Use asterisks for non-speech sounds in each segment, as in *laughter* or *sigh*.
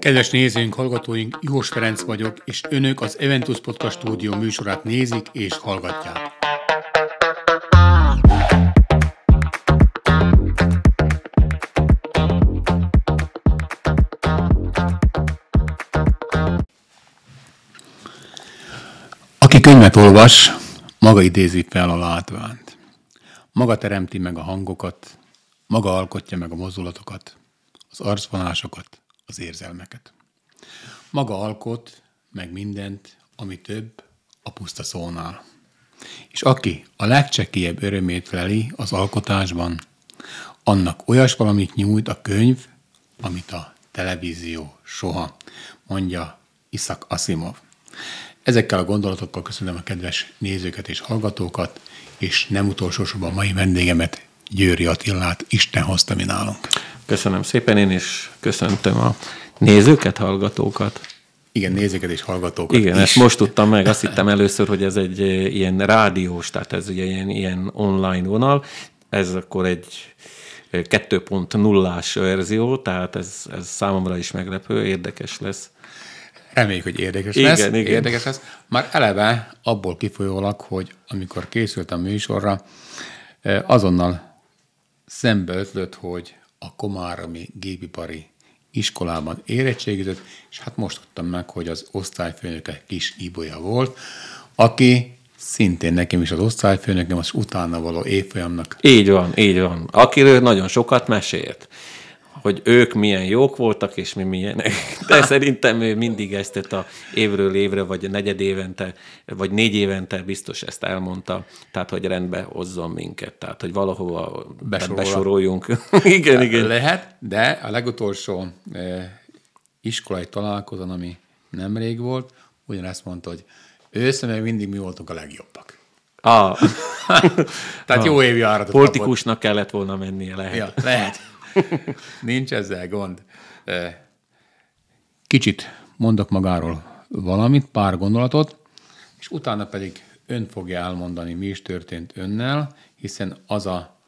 Kedves nézőink, hallgatóink, Jós Ferenc vagyok, és önök az Eventus Podcast stúdió műsorát nézik és hallgatják. Aki könyvet olvas, maga idézi fel a látványt. Maga teremti meg a hangokat, maga alkotja meg a mozdulatokat, az arcvonásokat, az érzelmeket. Maga alkot meg mindent, ami több a puszta szónál. És aki a legcsekélyebb örömét leli az alkotásban, annak olyas valamit nyújt a könyv, amit a televízió soha, mondja Iszak Asimov. Ezekkel a gondolatokkal köszönöm a kedves nézőket és hallgatókat, és nem utolsó sorban mai vendégemet, Győri Attilát. Isten hozta mi nálunk. Köszönöm szépen, én is köszöntöm a nézőket, hallgatókat. Igen, nézőket és hallgatókat Igen, is. ezt most tudtam meg, azt hittem először, hogy ez egy eh, ilyen rádiós, tehát ez ugye ilyen, ilyen online vonal. Ez akkor egy 2.0-ás eh, verzió, tehát ez, ez számomra is meglepő, érdekes lesz. Reméljük, hogy érdekes igen, lesz. Igen. Érdekes lesz. Már eleve abból kifolyólag, hogy amikor készült a műsorra, eh, azonnal szembe ötlött, hogy a Komáromi Gépipari iskolában érettségizett, és hát most tudtam meg, hogy az osztályfőnöke kis Ibolya volt, aki szintén nekem is az osztályfőnökem, az utána való évfolyamnak. Így van, így van. Akiről nagyon sokat mesélt hogy ők milyen jók voltak, és mi milyenek. *laughs* De szerintem ő mindig ezt a évről évre, vagy negyed évente, vagy négy évente biztos ezt elmondta, tehát hogy rendbe hozzon minket, tehát hogy valahova Besorol. besoroljunk. *laughs* igen, tehát igen. Lehet, de a legutolsó eh, iskolai találkozón, ami nemrég volt, ugyanezt mondta, hogy ő még mindig mi voltunk a legjobbak. Ah. *laughs* Tehát ah. jó évjáratot Politikusnak kapott. kellett volna mennie, lehet. Ja, lehet. *laughs* Nincs ezzel gond. Kicsit mondok magáról valamit, pár gondolatot, és utána pedig ön fogja elmondani, mi is történt önnel, hiszen az a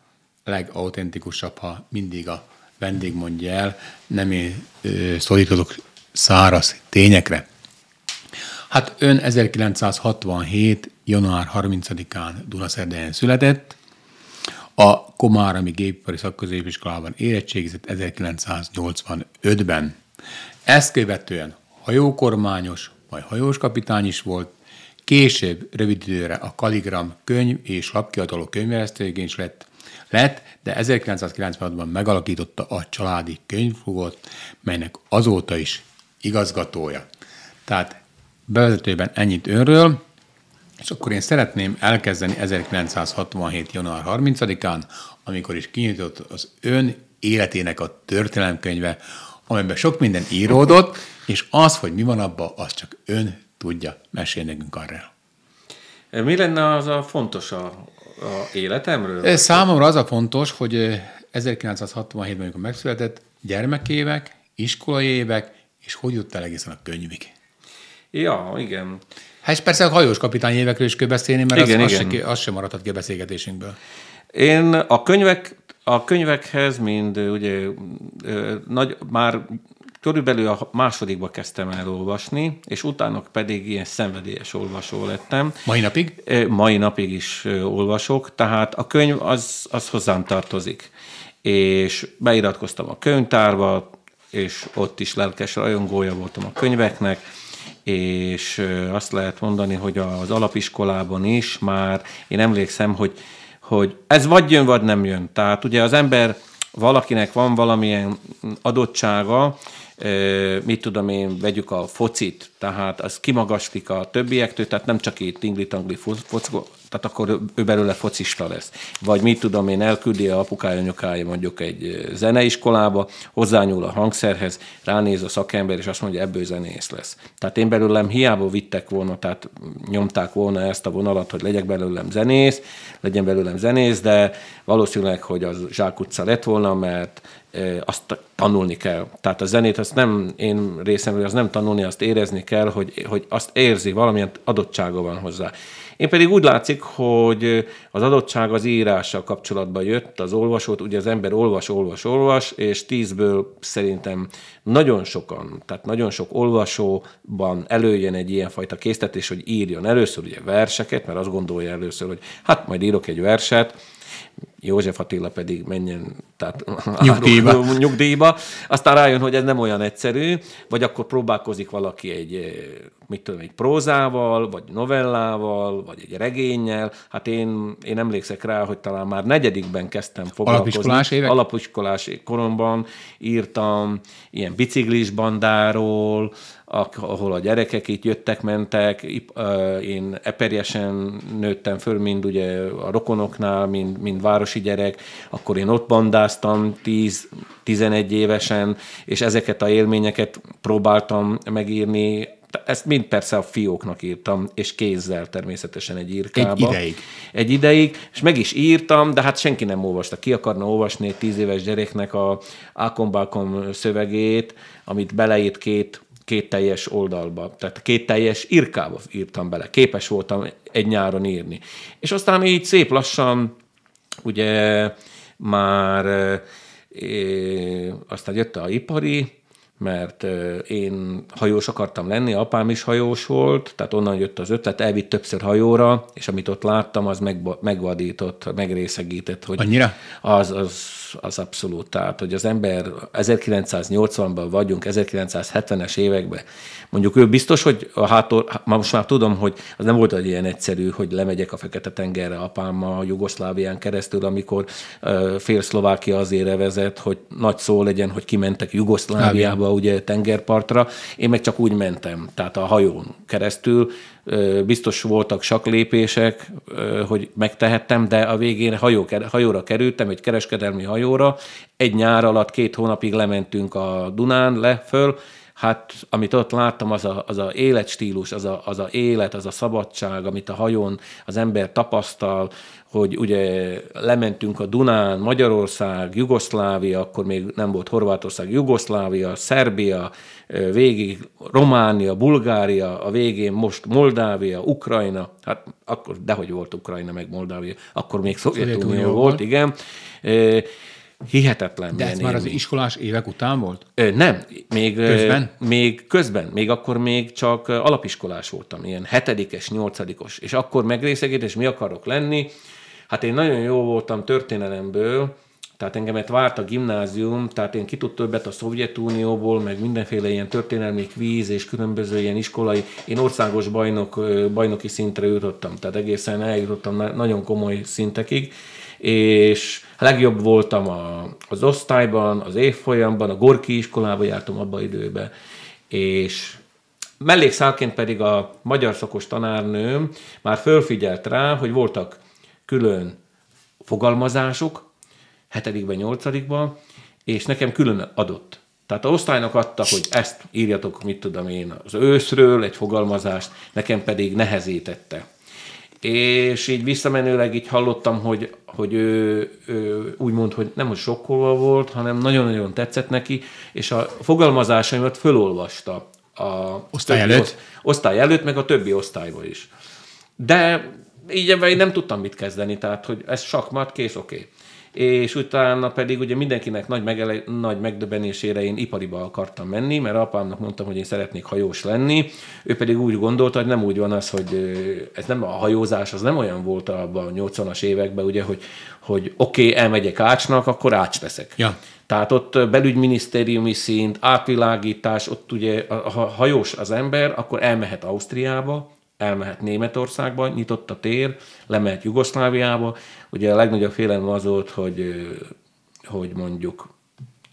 legautentikusabb, ha mindig a vendég mondja el, nem én szólítozok száraz tényekre. Hát ön 1967. január 30-án Dunaszerdején született, a Komárami Gépipari Szakközépiskolában érettségizett 1985-ben. Ezt követően hajókormányos, majd hajós kapitány is volt, később rövid időre a Kaligram könyv és lapkiadaló könyvelesztőjégén is lett, lett, de 1996-ban megalakította a családi könyvfogot, melynek azóta is igazgatója. Tehát bevezetőben ennyit önről, és akkor én szeretném elkezdeni 1967. január 30-án, amikor is kinyitott az ön életének a történelemkönyve, amiben sok minden íródott, és az, hogy mi van abban, az csak ön tudja. mesélni nekünk arra. Mi lenne az a fontos a, a életemről? Számomra az a fontos, hogy 1967-ben, amikor megszületett, gyermekévek, iskolai évek, és hogy jut el egészen a könyvig? Ja, igen. Hát persze a hajós kapitány évekről is kell beszélni, mert igen, az, igen. Az, sem, az sem maradhat ki a beszélgetésünkből. Én a könyvek, a könyvekhez mind ugye nagy, már körülbelül a másodikba kezdtem el olvasni, és utána pedig ilyen szenvedélyes olvasó lettem. Mai napig? Mai napig is olvasok, tehát a könyv az, az hozzám tartozik. És beiratkoztam a könyvtárba, és ott is lelkes rajongója voltam a könyveknek, és azt lehet mondani, hogy az alapiskolában is már, én emlékszem, hogy, hogy ez vagy jön, vagy nem jön. Tehát ugye az ember, valakinek van valamilyen adottsága, mit tudom én, vegyük a focit, tehát az kimagaslik a többiektől, tehát nem csak itt ingli-tangli tehát akkor ő belőle focista lesz. Vagy mit tudom én, elküldi a apukája, anyukája mondjuk egy zeneiskolába, hozzányúl a hangszerhez, ránéz a szakember, és azt mondja, ebből zenész lesz. Tehát én belőlem hiába vittek volna, tehát nyomták volna ezt a vonalat, hogy legyek belőlem zenész, legyen belőlem zenész, de valószínűleg, hogy az zsákutca lett volna, mert azt tanulni kell. Tehát a zenét azt nem, én részemről, az nem tanulni, azt érezni kell, hogy, hogy azt érzi, valamilyen adottsága van hozzá. Én pedig úgy látszik, hogy az adottság az írással kapcsolatban jött, az olvasót, ugye az ember olvas, olvas, olvas, és tízből szerintem nagyon sokan, tehát nagyon sok olvasóban előjön egy ilyenfajta késztetés, hogy írjon először ugye verseket, mert azt gondolja először, hogy hát majd írok egy verset, József Attila pedig menjen tehát nyugdíjba. Áru, nyugdíjba. Aztán rájön, hogy ez nem olyan egyszerű, vagy akkor próbálkozik valaki egy, eh, mit tudom, egy prózával, vagy novellával, vagy egy regényel. Hát én, én emlékszek rá, hogy talán már negyedikben kezdtem foglalkozni. Alapiskolás évek? Alapiskolás koromban írtam ilyen biciklis bandáról, ahol a gyerekek itt jöttek, mentek, én eperjesen nőttem föl, mind ugye a rokonoknál, mind, mind városi gyerek, akkor én ott bandáztam 10-11 évesen, és ezeket a élményeket próbáltam megírni, ezt mind persze a fióknak írtam, és kézzel természetesen egy írkába. Egy ideig. Egy ideig, és meg is írtam, de hát senki nem olvasta. Ki akarna olvasni egy tíz éves gyereknek a Ákombákom szövegét, amit beleírt két két teljes oldalba, tehát két teljes irkába írtam bele, képes voltam egy nyáron írni. És aztán így szép lassan, ugye már é, eh, eh, aztán jött a ipari mert én hajós akartam lenni, apám is hajós volt, tehát onnan jött az ötlet, elvitt többször hajóra, és amit ott láttam, az meg, megvadított, megrészegített. Hogy Annyira? Az, az, az abszolút, tehát, hogy az ember 1980-ban vagyunk, 1970-es években, mondjuk ő biztos, hogy a hátor, most már tudom, hogy az nem volt egy ilyen egyszerű, hogy lemegyek a Fekete-tengerre apámmal, Jugoszlávián keresztül, amikor fél Szlovákia azért vezet, hogy nagy szó legyen, hogy kimentek Jugoszláviába, vonulva ugye tengerpartra, én meg csak úgy mentem, tehát a hajón keresztül, biztos voltak sok lépések, hogy megtehettem, de a végén hajó, hajóra kerültem, egy kereskedelmi hajóra, egy nyár alatt két hónapig lementünk a Dunán le föl, hát amit ott láttam, az a, az a életstílus, az a, az a élet, az a szabadság, amit a hajón az ember tapasztal, hogy ugye lementünk a Dunán, Magyarország, Jugoszlávia, akkor még nem volt Horvátország, Jugoszlávia, Szerbia, végig Románia, Bulgária, a végén most Moldávia, Ukrajna, hát akkor dehogy volt Ukrajna meg Moldávia, akkor még Szovjetunió volt, igen. Hihetetlen. De ez már az iskolás évek után volt? Ö, nem, még közben? még közben, még akkor még csak alapiskolás voltam, ilyen hetedikes, nyolcadikos, és akkor és mi akarok lenni, Hát én nagyon jó voltam történelemből, tehát engemet várt a gimnázium, tehát én ki többet a Szovjetunióból, meg mindenféle ilyen történelmi kvíz és különböző ilyen iskolai, én országos bajnok, bajnoki szintre jutottam, tehát egészen eljutottam nagyon komoly szintekig, és legjobb voltam a, az osztályban, az évfolyamban, a Gorki iskolába jártam abba időben, és mellékszálként pedig a magyar szakos tanárnőm már fölfigyelt rá, hogy voltak külön fogalmazások, hetedikben, nyolcadikban, és nekem külön adott. Tehát a osztálynak adta, hogy ezt írjatok, mit tudom én, az őszről egy fogalmazást, nekem pedig nehezítette. És így visszamenőleg így hallottam, hogy, hogy ő, ő úgy mond, hogy nem hogy sokkolva volt, hanem nagyon-nagyon tetszett neki, és a fogalmazásaimat fölolvasta. A osztály előtt? Osztály előtt, meg a többi osztályba is. De így ebben én nem tudtam mit kezdeni, tehát hogy ez sakmat, kész, oké. Okay. És utána pedig ugye mindenkinek nagy, megele, nagy megdöbenésére én ipariba akartam menni, mert apámnak mondtam, hogy én szeretnék hajós lenni, ő pedig úgy gondolta, hogy nem úgy van az, hogy ez nem a hajózás, az nem olyan volt abban a 80-as években, ugye, hogy, hogy oké, okay, elmegyek ácsnak, akkor ács leszek. Ja. Tehát ott belügyminisztériumi szint, átvilágítás, ott ugye, ha hajós az ember, akkor elmehet Ausztriába, elmehet Németországba, nyitott a tér, lemehet Jugoszláviába. Ugye a legnagyobb félelem az volt, hogy, hogy mondjuk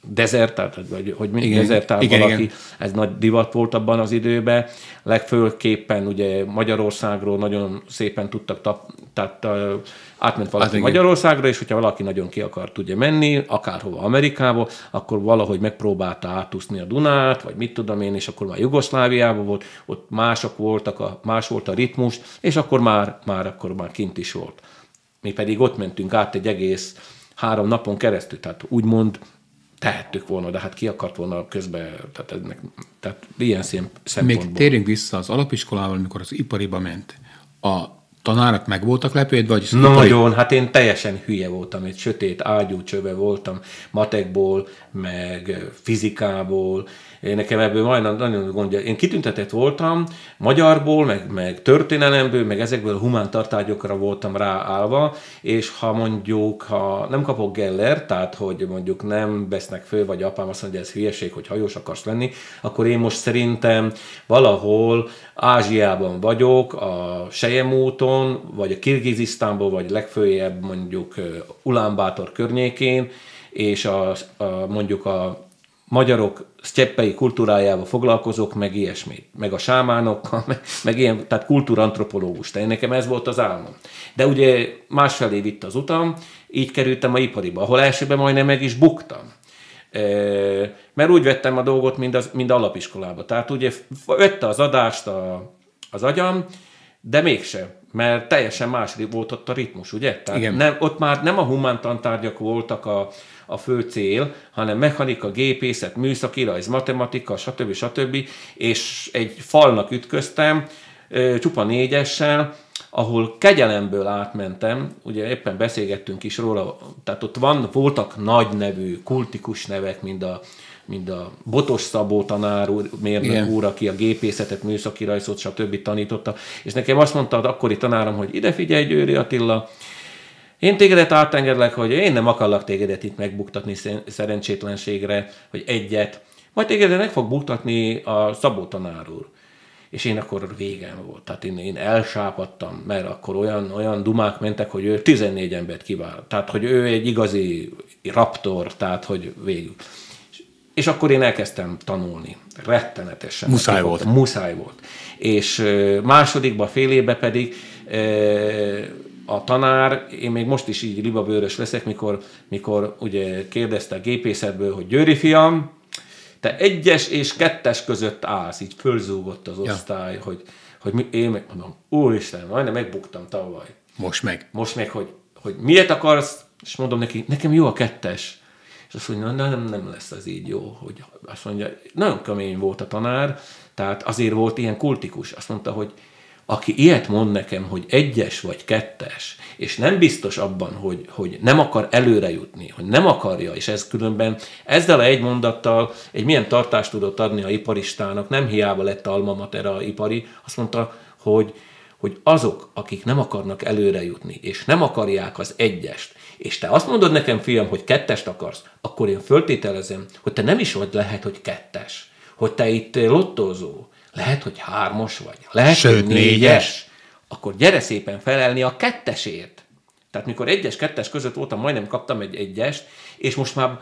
dezertált, vagy hogy igen, dezertált valaki, igen. ez nagy divat volt abban az időben. Legfőképpen ugye Magyarországról nagyon szépen tudtak, tap, tehát uh, átment valaki hát Magyarországra, és hogyha valaki nagyon ki akart ugye menni, akárhova Amerikába, akkor valahogy megpróbálta átúszni a Dunát, vagy mit tudom én, és akkor már Jugoszláviában volt, ott mások voltak, a, más volt a ritmus, és akkor már, már akkor már kint is volt. Mi pedig ott mentünk át egy egész három napon keresztül, tehát úgymond tehettük volna, de hát ki akart volna közben, tehát, ennek, tehát ilyen szempontból. Még térjünk vissza az alapiskolával, amikor az ipariba ment. A tanárak meg voltak lepődve? Vagy Nagyon, ipari... hát én teljesen hülye voltam, egy sötét ágyú csöve voltam matekból, meg fizikából, nekem ebből majdnem nagyon gondja. Én kitüntetett voltam, magyarból, meg, meg történelemből, meg ezekből a humán tartályokra voltam ráállva, és ha mondjuk, ha nem kapok geller, tehát hogy mondjuk nem vesznek föl, vagy apám azt mondja, hogy ez hülyeség, hogy hajós akarsz lenni, akkor én most szerintem valahol Ázsiában vagyok, a úton, vagy a Kirgizisztánból, vagy legfőjebb mondjuk Ulánbátor környékén, és a, a mondjuk a magyarok sztyeppei kultúrájával foglalkozok, meg ilyesmi, meg a sámánokkal, *laughs* meg, meg ilyen, tehát kultúrantropológus. Tehát nekem ez volt az álmom. De ugye másfelé vitt az utam, így kerültem a ipariba, ahol elsőben majdnem meg is buktam. E, mert úgy vettem a dolgot, mind, az, mind alapiskolába. Tehát ugye vette az adást a, az agyam, de mégse, mert teljesen más volt ott a ritmus, ugye? Tehát Igen. Nem, ott már nem a humántantárgyak voltak a, a fő cél, hanem mechanika, gépészet, műszaki rajz, matematika, stb. stb. És egy falnak ütköztem, csupa négyessel, ahol kegyelemből átmentem, ugye éppen beszélgettünk is róla, tehát ott van, voltak nagy nevű, kultikus nevek, mint a, mint a Botos Szabó tanár úr, mérnök Igen. úr, aki a gépészetet, műszaki rajzot, stb. tanította, és nekem azt mondta az akkori tanárom, hogy ide figyelj Győri Attila, én tégedet átengedlek, hogy én nem akarlak tégedet itt megbuktatni szerencsétlenségre, hogy egyet. Majd tégedet meg fog buktatni a Szabó tanár úr. És én akkor végem volt. Tehát én, én elsápadtam, mert akkor olyan, olyan dumák mentek, hogy ő 14 embert kivál. Tehát, hogy ő egy igazi raptor, tehát, hogy végül. És akkor én elkezdtem tanulni. Rettenetesen. Muszáj megkifogtam. volt. Muszáj volt. És másodikba, félébe pedig a tanár, én még most is így libabőrös leszek, mikor, mikor ugye kérdezte a gépészetből, hogy Győri fiam, te egyes és kettes között állsz, így fölzúgott az osztály, ja. hogy, hogy mi, én meg mondom, úristen, majdnem megbuktam tavaly. Most meg. Most meg, hogy, hogy miért akarsz, és mondom neki, nekem jó a kettes. És azt mondja, nem, nem lesz az így jó, hogy azt mondja, nagyon kemény volt a tanár, tehát azért volt ilyen kultikus. Azt mondta, hogy aki ilyet mond nekem, hogy egyes vagy kettes, és nem biztos abban, hogy, hogy nem akar előre jutni, hogy nem akarja, és ez különben ezzel a egy mondattal egy milyen tartást tudott adni a iparistának, nem hiába lett alma mater a ipari, azt mondta, hogy, hogy azok, akik nem akarnak előre jutni, és nem akarják az egyest, és te azt mondod nekem, fiam, hogy kettest akarsz, akkor én föltételezem, hogy te nem is vagy lehet, hogy kettes, hogy te itt lottozó, lehet, hogy hármas vagy, lehet, Sőt, hogy négyes, négyes, akkor gyere szépen felelni a kettesért. Tehát mikor egyes-kettes között voltam, majdnem kaptam egy egyest, és most már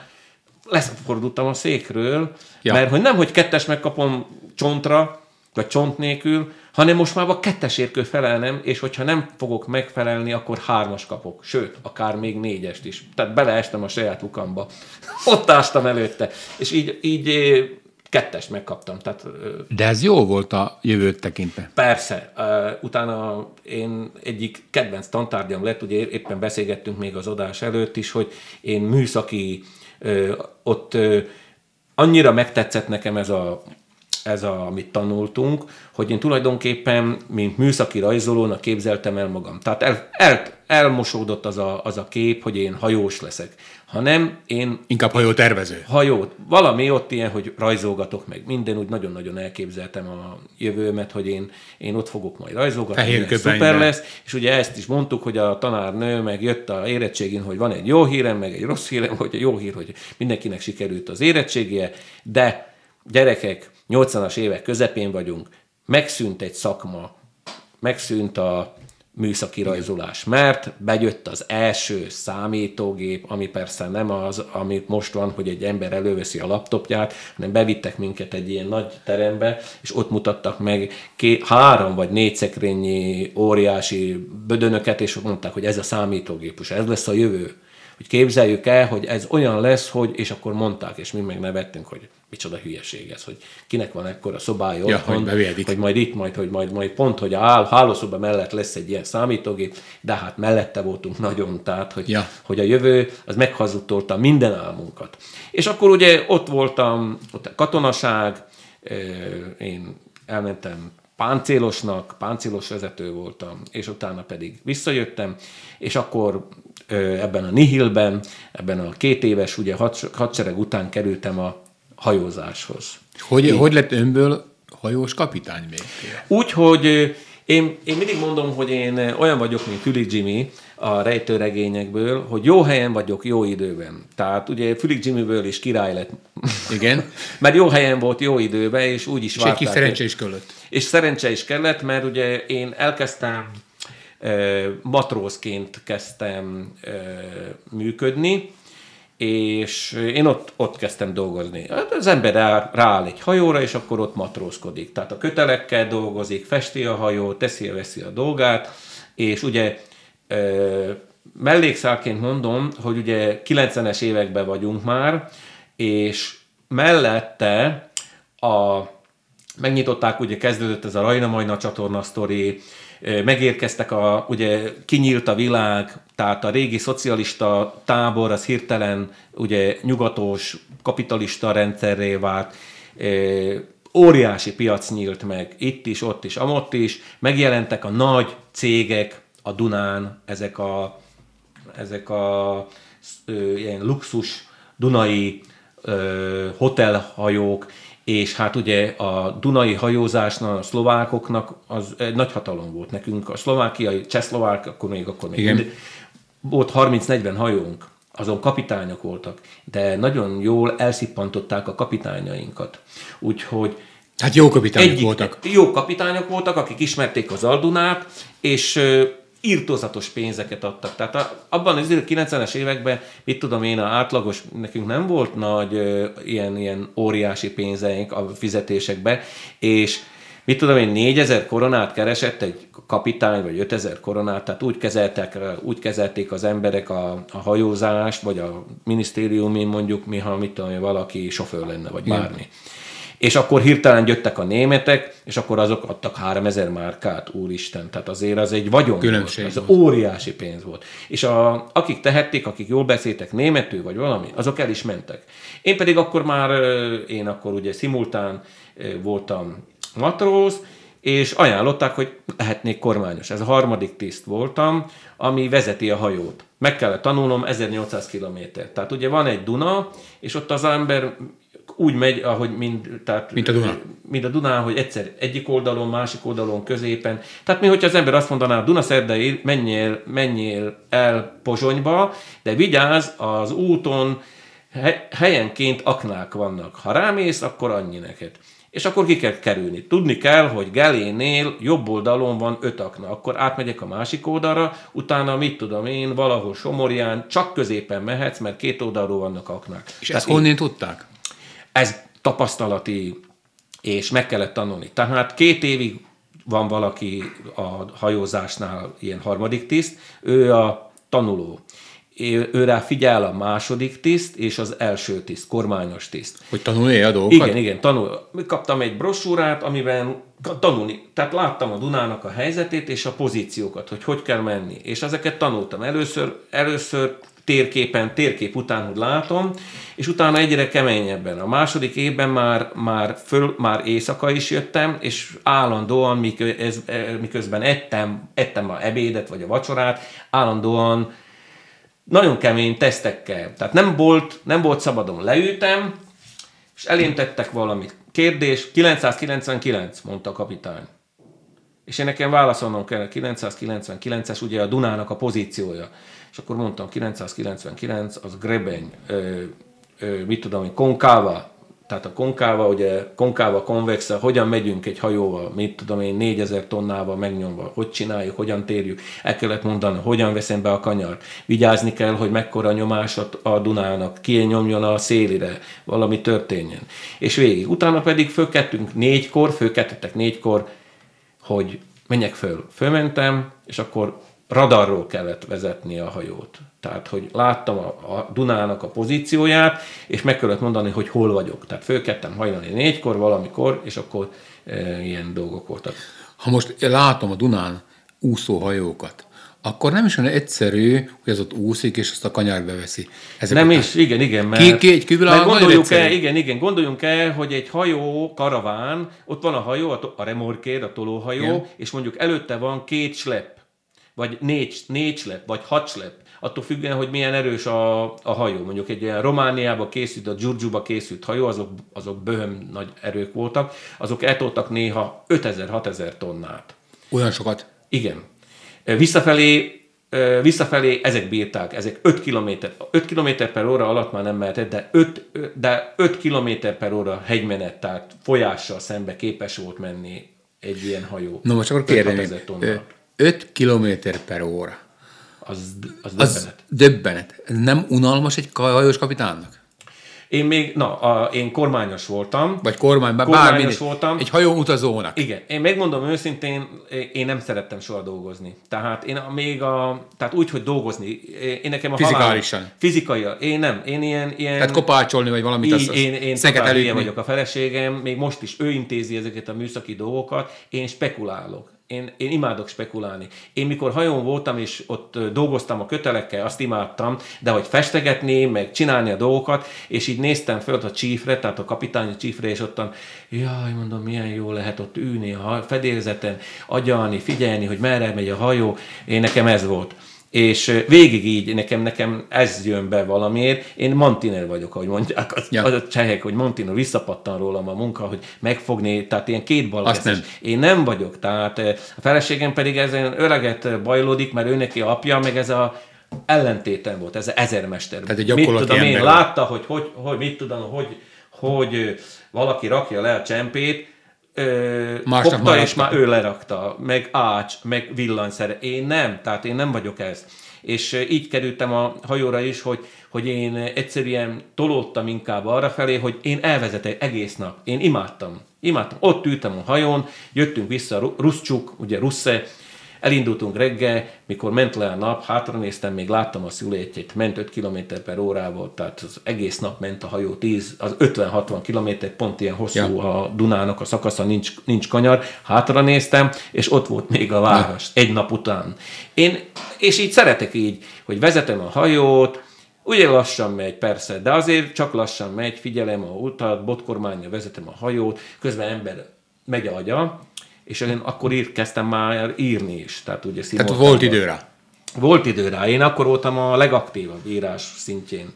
leszfordultam a székről, ja. mert hogy nem, hogy kettes megkapom csontra, vagy csont nélkül, hanem most már a kettesért kell felelnem, és hogyha nem fogok megfelelni, akkor hármas kapok, sőt, akár még négyest is. Tehát beleestem a saját lukamba. *laughs* Ott ástam előtte. És így, így Kettest megkaptam. Tehát, De ez jó volt a jövőt tekintve. Persze. Utána én egyik kedvenc tantárgyam lett, ugye éppen beszélgettünk még az adás előtt is, hogy én műszaki, ott annyira megtetszett nekem ez a ez, a, amit tanultunk, hogy én tulajdonképpen, mint műszaki rajzolónak képzeltem el magam. Tehát el, el, elmosódott az a, az a kép, hogy én hajós leszek hanem én... Inkább hajó tervező. Hajó. Valami ott ilyen, hogy rajzolgatok meg minden, úgy nagyon-nagyon elképzeltem a jövőmet, hogy én, én ott fogok majd rajzolgatni, Fehér szuper lesz, és ugye ezt is mondtuk, hogy a tanárnő meg jött a érettségén, hogy van egy jó hírem, meg egy rossz hírem, hogy a jó hír, hogy mindenkinek sikerült az érettségie, de gyerekek, 80-as évek közepén vagyunk, megszűnt egy szakma, megszűnt a műszaki rajzolás, mert begyött az első számítógép, ami persze nem az, ami most van, hogy egy ember előveszi a laptopját, hanem bevittek minket egy ilyen nagy terembe, és ott mutattak meg ké- három vagy négy szekrényi óriási bödönöket, és mondták, hogy ez a számítógépus, ez lesz a jövő hogy képzeljük el, hogy ez olyan lesz, hogy, és akkor mondták, és mi meg nevettünk, hogy micsoda hülyeség ez, hogy kinek van ekkora szobája ja, otthon, hogy, hogy majd itt, majd, hogy majd, majd pont, hogy áll, hálószoba mellett lesz egy ilyen számítógép, de hát mellette voltunk nagyon, tehát, hogy, ja. hogy a jövő az meghazudtolta minden álmunkat. És akkor ugye ott voltam, ott a katonaság, én elmentem páncélosnak, páncélos vezető voltam, és utána pedig visszajöttem, és akkor ebben a Nihilben, ebben a két éves ugye hadsereg után kerültem a hajózáshoz. Hogy, én... hogy lett önből hajós kapitány még? Úgy, hogy én, én mindig mondom, hogy én olyan vagyok, mint Tüli Jimmy, a rejtőregényekből, hogy jó helyen vagyok, jó időben. Tehát ugye Fülik Jimmyből is király lett. Igen. *laughs* mert jó helyen volt, jó időben, és úgy is várták. És szerencse is kellett. És szerencse is kellett, mert ugye én elkezdtem matrózként kezdtem működni, és én ott, ott kezdtem dolgozni. Hát az ember rááll egy hajóra, és akkor ott matrózkodik. Tehát a kötelekkel dolgozik, festi a hajó, teszi, veszi a dolgát, és ugye mellékszálként mondom, hogy ugye 90-es években vagyunk már, és mellette a, megnyitották, ugye kezdődött ez a Rajna Majna csatorna sztori, megérkeztek a, ugye kinyílt a világ, tehát a régi szocialista tábor az hirtelen ugye nyugatos kapitalista rendszerré vált, óriási piac nyílt meg, itt is, ott is, amott is, megjelentek a nagy cégek, a Dunán ezek a, ezek a ö, ilyen luxus dunai ö, hotelhajók, és hát ugye a dunai hajózásnál a szlovákoknak az egy nagy hatalom volt nekünk. A szlovákiai, csehszlovák, akkor még, akkor még. Igen. Volt 30-40 hajónk, azon kapitányok voltak, de nagyon jól elszippantották a kapitányainkat. Úgyhogy Hát jó kapitányok egyik, voltak. Jó kapitányok voltak, akik ismerték az Aldunát, és írtózatos pénzeket adtak. Tehát a, abban az 90-es években, mit tudom én, a átlagos, nekünk nem volt nagy ö, ilyen, ilyen óriási pénzeink a fizetésekbe, és mit tudom én, 4000 koronát keresett egy kapitány, vagy 5000 koronát, tehát úgy, kezeltek, úgy kezelték az emberek a, a hajózást, vagy a minisztériumén mondjuk, miha mit tudom én, valaki sofőr lenne, vagy bármi. Igen. És akkor hirtelen jöttek a németek, és akkor azok adtak 3000 márkát, úristen. Tehát azért az egy vagyon. Különbség volt, az volt. óriási pénz volt. És a, akik tehették, akik jól beszéltek németül, vagy valami, azok el is mentek. Én pedig akkor már, én akkor ugye szimultán voltam matróz, és ajánlották, hogy lehetnék kormányos. Ez a harmadik tiszt voltam, ami vezeti a hajót. Meg kellett tanulnom 1800 kilométer. Tehát ugye van egy Duna, és ott az ember úgy megy, ahogy mind, tehát, mint a Duna. Mint a Dunán, hogy egyszer egyik oldalon, másik oldalon, középen. Tehát mi, hogyha az ember azt mondaná, Duna szerdei, menjél, menjél el Pozsonyba, de vigyázz, az úton helyenként aknák vannak. Ha rámész, akkor annyi neked. És akkor ki kell kerülni. Tudni kell, hogy Gelénél jobb oldalon van öt akna. Akkor átmegyek a másik oldalra, utána mit tudom én, valahol Somorján, csak középen mehetsz, mert két oldalról vannak aknák. És Tehát ezt én... onnén tudták? Ez tapasztalati, és meg kellett tanulni. Tehát két évig van valaki a hajózásnál ilyen harmadik tiszt, ő a tanuló. Őre figyel a második tiszt és az első tiszt, kormányos tiszt. Hogy tanulja a dolgokat? Igen, igen, tanul. Kaptam egy brosúrát, amiben tanulni. Tehát láttam a Dunának a helyzetét és a pozíciókat, hogy hogy kell menni. És ezeket tanultam. Először, először térképen, térkép után, hogy látom, és utána egyre keményebben. A második évben már, már, föl, már éjszaka is jöttem, és állandóan, e, miközben ettem, ettem a ebédet vagy a vacsorát, állandóan nagyon kemény tesztekkel. Tehát nem volt, nem volt szabadon. Leültem, és elém tettek valamit. Kérdés, 999, mondta a kapitány. És én nekem válaszolnom kell, 999-es ugye a Dunának a pozíciója és akkor mondtam 999, az grebeny, ö, ö, mit tudom én, konkáva, tehát a konkáva, ugye konkáva, konvexa, hogyan megyünk egy hajóval, mit tudom én, 4000 tonnával megnyomva, hogy csináljuk, hogyan térjük, el kellett mondani, hogyan veszem be a kanyart, vigyázni kell, hogy mekkora nyomás a Dunának, ki nyomjon a szélire, valami történjen. És végig. Utána pedig fölkettünk négykor, fölkettetek négykor, hogy menjek föl. Fölmentem, és akkor radarról kellett vezetni a hajót. Tehát, hogy láttam a, a Dunának a pozícióját, és meg kellett mondani, hogy hol vagyok. Tehát fölkettem hajnali négykor, valamikor, és akkor e, ilyen dolgok voltak. Ha most látom a Dunán úszó hajókat, akkor nem is olyan egyszerű, hogy az ott úszik, és azt a kanyarba veszi. Ezek nem is, igen, igen. Mert, ki, egy kívül mert gondoljunk el, igen, igen, gondoljunk el, hogy egy hajó, karaván, ott van a hajó, a, to- a remorkéd, a tolóhajó, igen. és mondjuk előtte van két slep vagy négy, négy slep, vagy hat slep, attól függően, hogy milyen erős a, a hajó. Mondjuk egy ilyen Romániába készült, a Gyurgyuba készült hajó, azok, azok böhöm nagy erők voltak, azok eltoltak néha 5000-6000 tonnát. Olyan sokat? Igen. Visszafelé, visszafelé ezek bírták, ezek 5 km, 5 km per óra alatt már nem mehetett, de 5, de 5 km per óra hegymenet, tehát folyással szembe képes volt menni egy ilyen hajó. Na most akkor kérdem, 5 km per óra. Az, az, az döbbenet. döbbenet. Ez nem unalmas egy hajós kapitánnak? Én még, na, a, én kormányos voltam. Vagy kormány, kormányos voltam. Egy hajó utazónak. Igen, én megmondom őszintén, én nem szerettem soha dolgozni. Tehát én még a, tehát úgy, hogy dolgozni, én nekem a Fizikálisan. Halál, fizikai, én nem, én ilyen... ilyen tehát kopácsolni, vagy valamit, így, azt, az én, én szeket vagyok a feleségem, még most is ő intézi ezeket a műszaki dolgokat, én spekulálok én, én imádok spekulálni. Én mikor hajón voltam, és ott dolgoztam a kötelekkel, azt imádtam, de hogy festegetni, meg csinálni a dolgokat, és így néztem föl a csífre, tehát a kapitány a csífre, és ottan, jaj, mondom, milyen jó lehet ott ülni a fedélzeten, agyalni, figyelni, hogy merre megy a hajó, én nekem ez volt. És végig így nekem, nekem ez jön be valamiért. Én mantiner vagyok, ahogy mondják az, ja. az a csehek, hogy mantiner visszapattan rólam a munka, hogy megfogni, tehát ilyen két balkezes. Nem. Én nem vagyok, tehát a feleségem pedig ezen öreget bajlódik, mert ő neki apja, meg ez a ellentéten volt, ez a mester. Tehát egy mit tudom én, ember. látta, hogy, hogy, hogy mit tudom, hogy, hogy valaki rakja le a csempét, ö, Másnak kopta, maradta. és már ő lerakta, meg ács, meg villanyszer. Én nem, tehát én nem vagyok ez. És így kerültem a hajóra is, hogy, hogy én egyszerűen tolódtam inkább arra felé, hogy én elvezetek egész nap. Én imádtam. Imádtam. Ott ültem a hajón, jöttünk vissza Ruszcsuk, ugye Russze, Elindultunk reggel, mikor ment le a nap, hátranéztem, még láttam a szülétjét, ment 5 km per órával, tehát az egész nap ment a hajó 10, az 50-60 km, pont ilyen hosszú ja. a Dunának a szakasza, nincs, nincs kanyar. Hátranéztem, és ott volt még a város, ja. egy nap után. Én, és így szeretek így, hogy vezetem a hajót, Ugye lassan megy, persze, de azért csak lassan megy, figyelem a utat, botkormányra vezetem a hajót, közben ember megy a agya, és én akkor kezdtem már írni is. Tehát, ugye Tehát volt időre. Volt időre. Én akkor voltam a legaktívabb írás szintjén.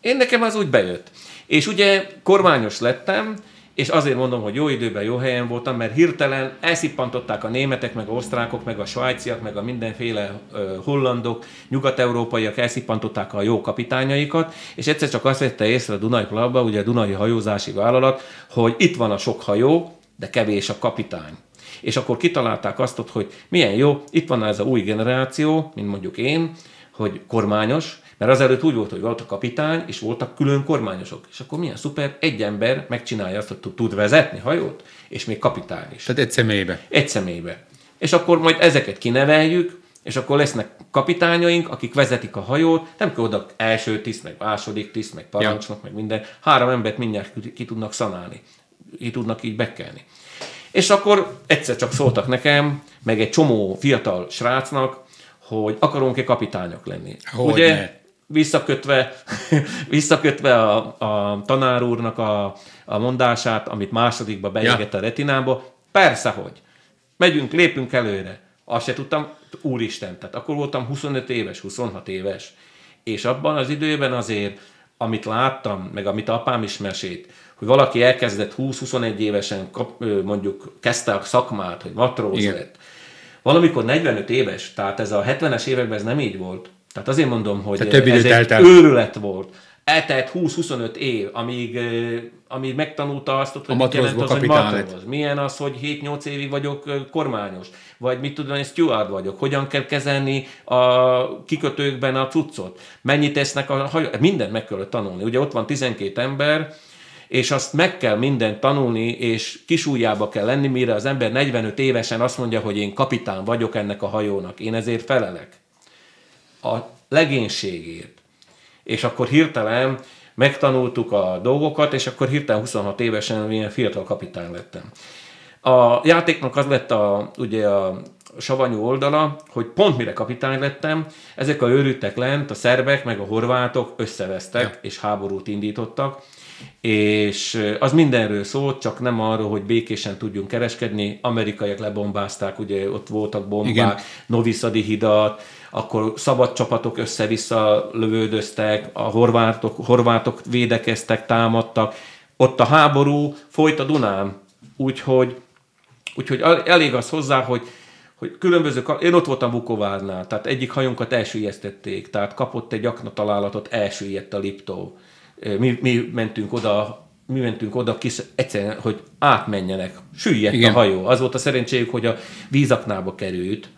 Én nekem az úgy bejött. És ugye kormányos lettem, és azért mondom, hogy jó időben, jó helyen voltam, mert hirtelen elszippantották a németek, meg a osztrákok, meg a svájciak, meg a mindenféle hollandok, nyugat-európaiak elszippantották a jó kapitányaikat, és egyszer csak azt vette észre a Dunai Plabba, ugye a Dunai Hajózási Vállalat, hogy itt van a sok hajó, de kevés a kapitány. És akkor kitalálták azt, hogy milyen jó, itt van ez a új generáció, mint mondjuk én, hogy kormányos, mert azelőtt úgy volt, hogy volt a kapitány, és voltak külön kormányosok. És akkor milyen szuper, egy ember megcsinálja azt, hogy tud vezetni hajót, és még kapitány is. Tehát egy személybe. Egy személybe. És akkor majd ezeket kineveljük, és akkor lesznek kapitányaink, akik vezetik a hajót, nem kell oda első tiszt, meg második tiszt, meg parancsnok, ja. meg minden. Három embert mindjárt ki tudnak szanálni, ki tudnak így bekelni. És akkor egyszer csak szóltak nekem, meg egy csomó fiatal srácnak, hogy akarunk-e kapitányok lenni. Hogy Ugye? Ne? visszakötve, *laughs* visszakötve a, a tanár úrnak a, a mondását, amit másodikba beégett ja. a retinámba, persze, hogy. Megyünk, lépünk előre. Azt se tudtam, úristen, tehát akkor voltam 25 éves, 26 éves. És abban az időben azért, amit láttam, meg amit apám is mesét, hogy valaki elkezdett 20-21 évesen kap, mondjuk kezdte a szakmát, hogy matróz Igen. lett. Valamikor 45 éves, tehát ez a 70-es években ez nem így volt. Tehát azért mondom, hogy tehát több ez egy eltelt. őrület volt. Eltelt 20-25 év, amíg, amíg megtanulta azt, hogy a jelent az, hogy matróz. Milyen az, hogy 7-8 évig vagyok kormányos. Vagy mit tudom, hogy steward vagyok. Hogyan kell kezelni a kikötőkben a cuccot. Mennyit tesznek a hajó. Mindent meg kell tanulni. Ugye ott van 12 ember, és azt meg kell mindent tanulni, és kisújjába kell lenni, mire az ember 45 évesen azt mondja, hogy én kapitán vagyok ennek a hajónak, én ezért felelek. A legénységért. És akkor hirtelen megtanultuk a dolgokat, és akkor hirtelen 26 évesen ilyen fiatal kapitán lettem. A játéknak az lett a, ugye a savanyú oldala, hogy pont mire kapitány lettem, ezek a őrültek lent, a szerbek meg a horvátok összevesztek, ja. és háborút indítottak, és az mindenről szólt, csak nem arról, hogy békésen tudjunk kereskedni. Amerikaiak lebombázták, ugye ott voltak bombák, Noviszadi hidat, akkor szabad csapatok össze-vissza lövődöztek, a horvátok, horvátok védekeztek, támadtak. Ott a háború folyt a Dunán, úgyhogy, úgyhogy elég az hozzá, hogy hogy különböző, én ott voltam Vukovárnál, tehát egyik hajónkat elsüllyesztették, tehát kapott egy akna találatot, elsüllyedt a Liptov Eh, mi, mi mentünk oda mi mentünk oda kis, egyszerűen, hogy átmenjenek, süllyedt Igen. a hajó. Az volt a szerencséjük, hogy a vízaknába került,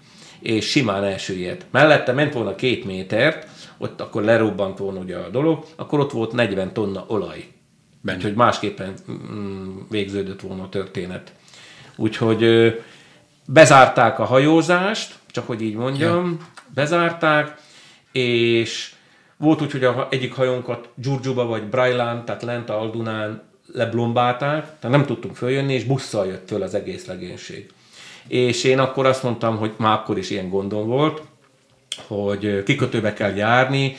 és simán elsüllyedt. Mellette ment volna két métert, ott akkor lerobbant volna ugye a dolog, akkor ott volt 40 tonna olaj. Benne. Úgyhogy másképpen mm, végződött volna a történet. Úgyhogy ö, bezárták a hajózást, csak hogy így mondjam, ja. bezárták, és volt úgy, hogy a egyik hajónkat Gyurgyuba vagy Brailán, tehát lent a Aldunán leblombálták, tehát nem tudtunk följönni, és busszal jött föl az egész legénység. És én akkor azt mondtam, hogy már akkor is ilyen gondom volt, hogy kikötőbe kell járni,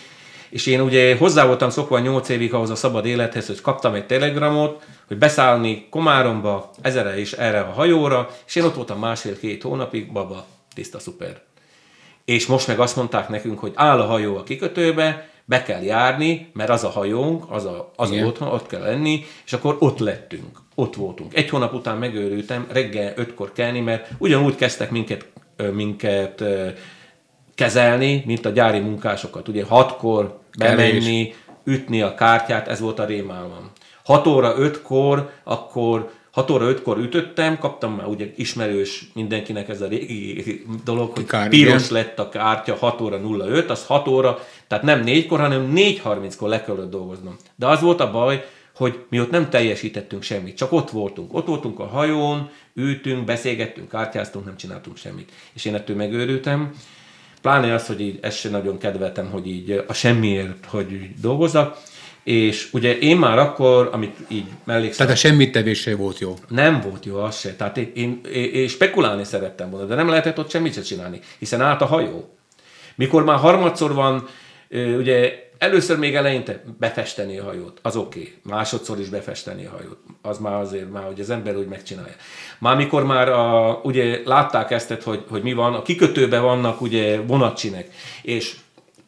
és én ugye hozzá voltam szokva 8 évig ahhoz a szabad élethez, hogy kaptam egy telegramot, hogy beszállni Komáromba, ezerre és erre a hajóra, és én ott voltam másfél-két hónapig, baba, tiszta szuper. És most meg azt mondták nekünk, hogy áll a hajó a kikötőbe, be kell járni, mert az a hajónk, az a, az Igen. a otthon, ott kell lenni, és akkor ott lettünk, ott voltunk. Egy hónap után megőrültem reggel ötkor kelni, mert ugyanúgy kezdtek minket, minket kezelni, mint a gyári munkásokat. Ugye hatkor bemenni, ütni a kártyát, ez volt a rémálmam. 6 óra 5-kor, akkor 6 óra 5-kor ütöttem, kaptam már ugye ismerős mindenkinek ez a régi dolog, hogy Kár, piros igen. lett a kártya 6 óra 05, az 6 óra, tehát nem 4-kor, hanem 4.30-kor le kellett dolgoznom. De az volt a baj, hogy mi ott nem teljesítettünk semmit, csak ott voltunk. Ott voltunk a hajón, ültünk, beszélgettünk, kártyáztunk, nem csináltunk semmit. És én ettől megőrültem. Pláne az, hogy így, ezt sem nagyon kedveltem, hogy így a semmiért, hogy dolgozzak. És ugye én már akkor, amit így mellékszem... Tehát a semmit tevése volt jó. Nem volt jó az se. Tehát én, én, én spekulálni szerettem volna, de nem lehetett ott semmit se csinálni, hiszen állt a hajó. Mikor már harmadszor van, ugye először még eleinte befesteni a hajót, az oké. Okay. Másodszor is befesteni a hajót. Az már azért már, hogy az ember úgy megcsinálja. Már mikor már a, ugye látták ezt, hogy, hogy mi van, a kikötőben vannak ugye vonatcsinek, és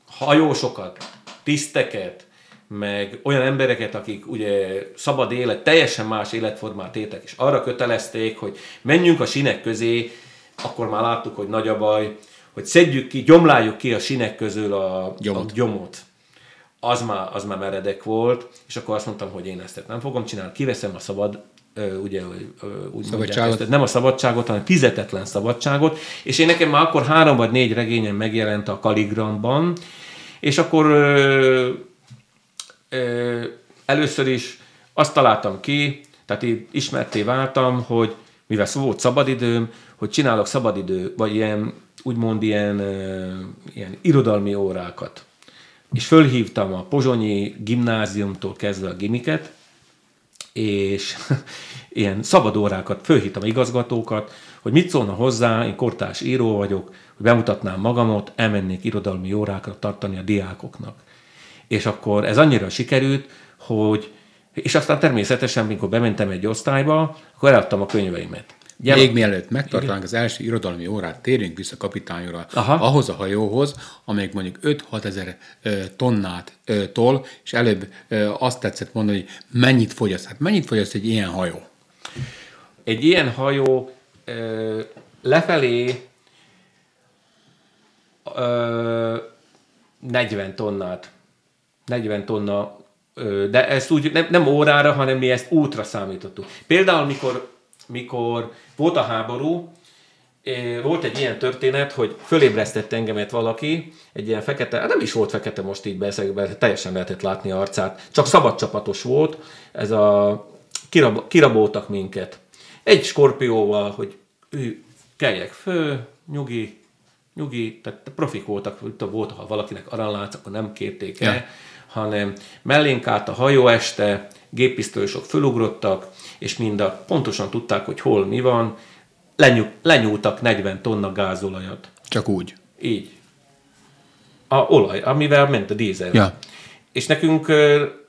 hajósokat, tiszteket, meg olyan embereket, akik ugye szabad élet, teljesen más életformát éltek, és arra kötelezték, hogy menjünk a sinek közé, akkor már láttuk, hogy nagy a baj, hogy szedjük ki, gyomláljuk ki a sinek közül a gyomot. A gyomot. Az már, az már meredek volt, és akkor azt mondtam, hogy én ezt nem fogom csinálni, kiveszem a szabad ugye úgy szabadságot. Mondják, nem a szabadságot, hanem fizetetlen szabadságot, és én nekem már akkor három vagy négy regényem megjelent a Kaligramban, és akkor először is azt találtam ki, tehát így ismerté váltam, hogy mivel volt szabadidőm, hogy csinálok szabadidő, vagy ilyen, úgymond ilyen, ilyen irodalmi órákat. És fölhívtam a pozsonyi gimnáziumtól kezdve a gimiket, és *laughs* ilyen szabad órákat, fölhívtam igazgatókat, hogy mit szólna hozzá, én kortás író vagyok, hogy bemutatnám magamot, elmennék irodalmi órákat tartani a diákoknak és akkor ez annyira sikerült, hogy és aztán természetesen, amikor bementem egy osztályba, akkor eladtam a könyveimet. Gyere. Még mielőtt megtartanánk az első irodalmi órát, térjünk vissza kapitányra, Aha. ahhoz a hajóhoz, amelyik mondjuk 5-6 ezer tonnát ö, tol, és előbb ö, azt tetszett mondani, hogy mennyit fogyaszt. Hát mennyit fogyaszt egy ilyen hajó? Egy ilyen hajó ö, lefelé ö, 40 tonnát 40 tonna, de ezt úgy nem, nem órára, hanem mi ezt útra számítottuk. Például, mikor, mikor volt a háború, volt egy ilyen történet, hogy fölébresztett engemet valaki, egy ilyen fekete, hát nem is volt fekete most így beszélve, teljesen lehetett látni a arcát, csak szabadcsapatos volt, ez a, kirab, kiraboltak minket. Egy skorpióval, hogy ő, keljek föl nyugi, nyugi, tehát profik voltak, volt, ha valakinek aranylánc, akkor nem kérték el, ja. hanem mellénk állt a hajó este, géppisztolyosok fölugrottak, és mind a pontosan tudták, hogy hol mi van, lenyú, lenyúltak 40 tonna gázolajat. Csak úgy? Így. A olaj, amivel ment a dízel. Ja. És nekünk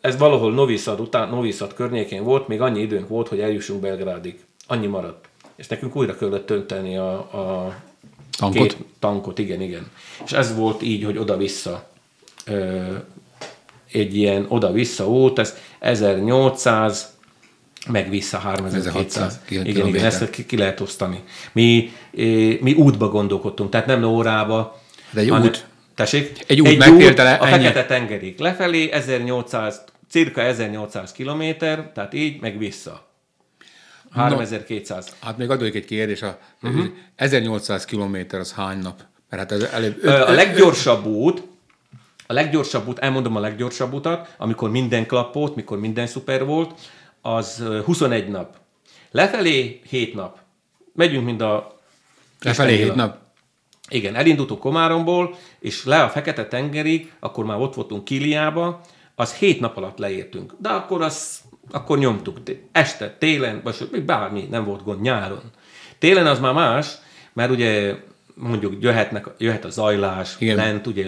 ez valahol Noviszad után, Noviszad környékén volt, még annyi időnk volt, hogy eljussunk Belgrádig. Annyi maradt. És nekünk újra kellett tönteni a, a, Tankot? Két tankot, igen, igen. És ez volt így, hogy oda-vissza ö, egy ilyen oda-vissza út, ez 1800 meg vissza 3200. Igen, igen, igen, ezt ki, lehet osztani. Mi, mi útba gondolkodtunk, tehát nem órába. De egy hanem, út. Tessék? Egy út egy út A ennyi. fekete tengerig lefelé, 1800, cirka 1800 kilométer, tehát így, meg vissza. 3200. No, hát még adok egy kérdés, a, uh-huh. 1800 km az hány nap? Mert hát ez előbb... ö, a leggyorsabb út, a leggyorsabb út, elmondom a leggyorsabb utat, amikor minden klappot, mikor minden szuper volt, az 21 nap. Lefelé 7 nap. Megyünk, mind a... Lefelé 7 nap? Igen, elindultunk Komáromból, és le a Fekete tengerig, akkor már ott voltunk Kiliába, az 7 nap alatt leértünk. De akkor az akkor nyomtuk este, télen, vagy bármi, nem volt gond nyáron. Télen az már más, mert ugye mondjuk jöhetnek, jöhet a zajlás, Igen. lent ugye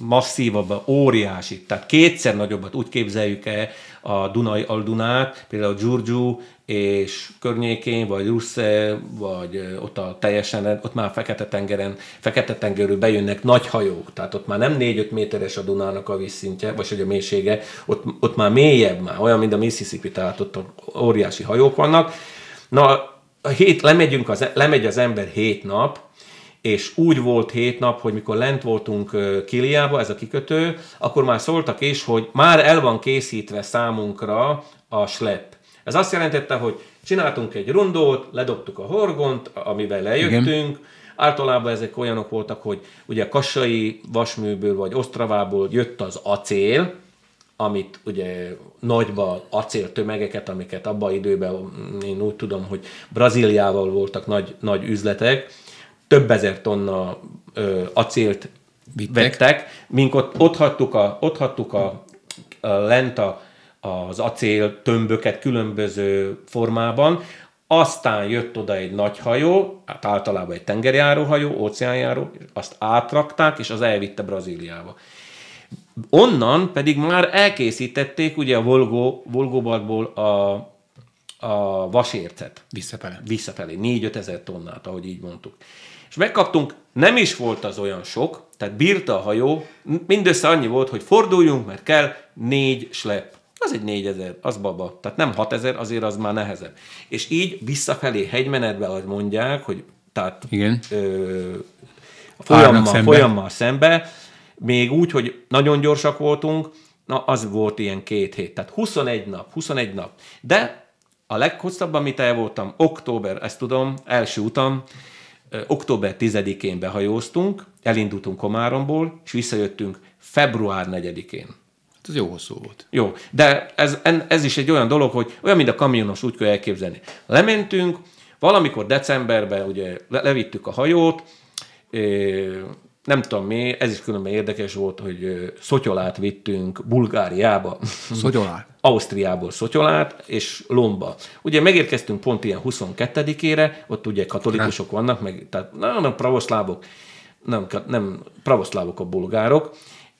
masszívabb, óriási, tehát kétszer nagyobbat úgy képzeljük el, a Dunai Aldunát, például Gyurgyú és környékén, vagy Russe, vagy ott a teljesen, ott már Fekete-tengeren, Fekete-tengerről bejönnek nagy hajók, tehát ott már nem 4-5 méteres a Dunának a vízszintje, vagy hogy a mélysége, ott, ott már mélyebb már, olyan, mint a Mississippi, tehát ott óriási hajók vannak. Na, a hét, lemegyünk az, lemegy az ember hét nap, és úgy volt hét nap, hogy mikor lent voltunk Kiliába, ez a kikötő, akkor már szóltak is, hogy már el van készítve számunkra a slep. Ez azt jelentette, hogy csináltunk egy rundót, ledobtuk a horgont, amivel lejöttünk, Igen. Általában ezek olyanok voltak, hogy ugye kassai vasműből vagy osztravából jött az acél, amit ugye nagyba tömegeket, amiket abban időben mm, én úgy tudom, hogy Brazíliával voltak nagy, nagy üzletek, több ezer tonna ö, acélt Vittek. vettek, mink ott, ott hattuk, a, ott hattuk a, a lent a, az acél tömböket különböző formában, aztán jött oda egy nagy hajó, hát általában egy hajó, óceánjáró, azt átrakták, és az elvitte Brazíliába. Onnan pedig már elkészítették ugye a Volgó, Volgóbartból a, a vasércet. Visszafelé. Visszafelé, 4-5 ezer tonnát, ahogy így mondtuk és megkaptunk, nem is volt az olyan sok, tehát bírta a hajó, mindössze annyi volt, hogy forduljunk, mert kell négy slep. Az egy négyezer, az baba. Tehát nem hatezer, azért az már nehezebb. És így visszafelé hegymenetbe azt mondják, hogy tehát Igen. Ö, folyammal, szembe. folyammal szembe, még úgy, hogy nagyon gyorsak voltunk, na az volt ilyen két hét, tehát 21 nap, 21 nap. De a leghosszabb, amit el voltam, október, ezt tudom, első utam, október 10-én behajóztunk, elindultunk Komáromból, és visszajöttünk február 4-én. Hát ez jó hosszú volt. Jó, de ez, ez is egy olyan dolog, hogy olyan, mint a kamionos, úgy kell elképzelni. Lementünk, valamikor decemberben ugye levittük a hajót, nem tudom mi, ez is különben érdekes volt, hogy szotyolát vittünk Bulgáriába. Szotyolát? Ausztriából Szotyolát és Lomba. Ugye megérkeztünk pont ilyen 22-ére, ott ugye katolikusok hát. vannak, meg, tehát nem, nem pravoszlávok, nem, nem pravoszlávok a bulgárok,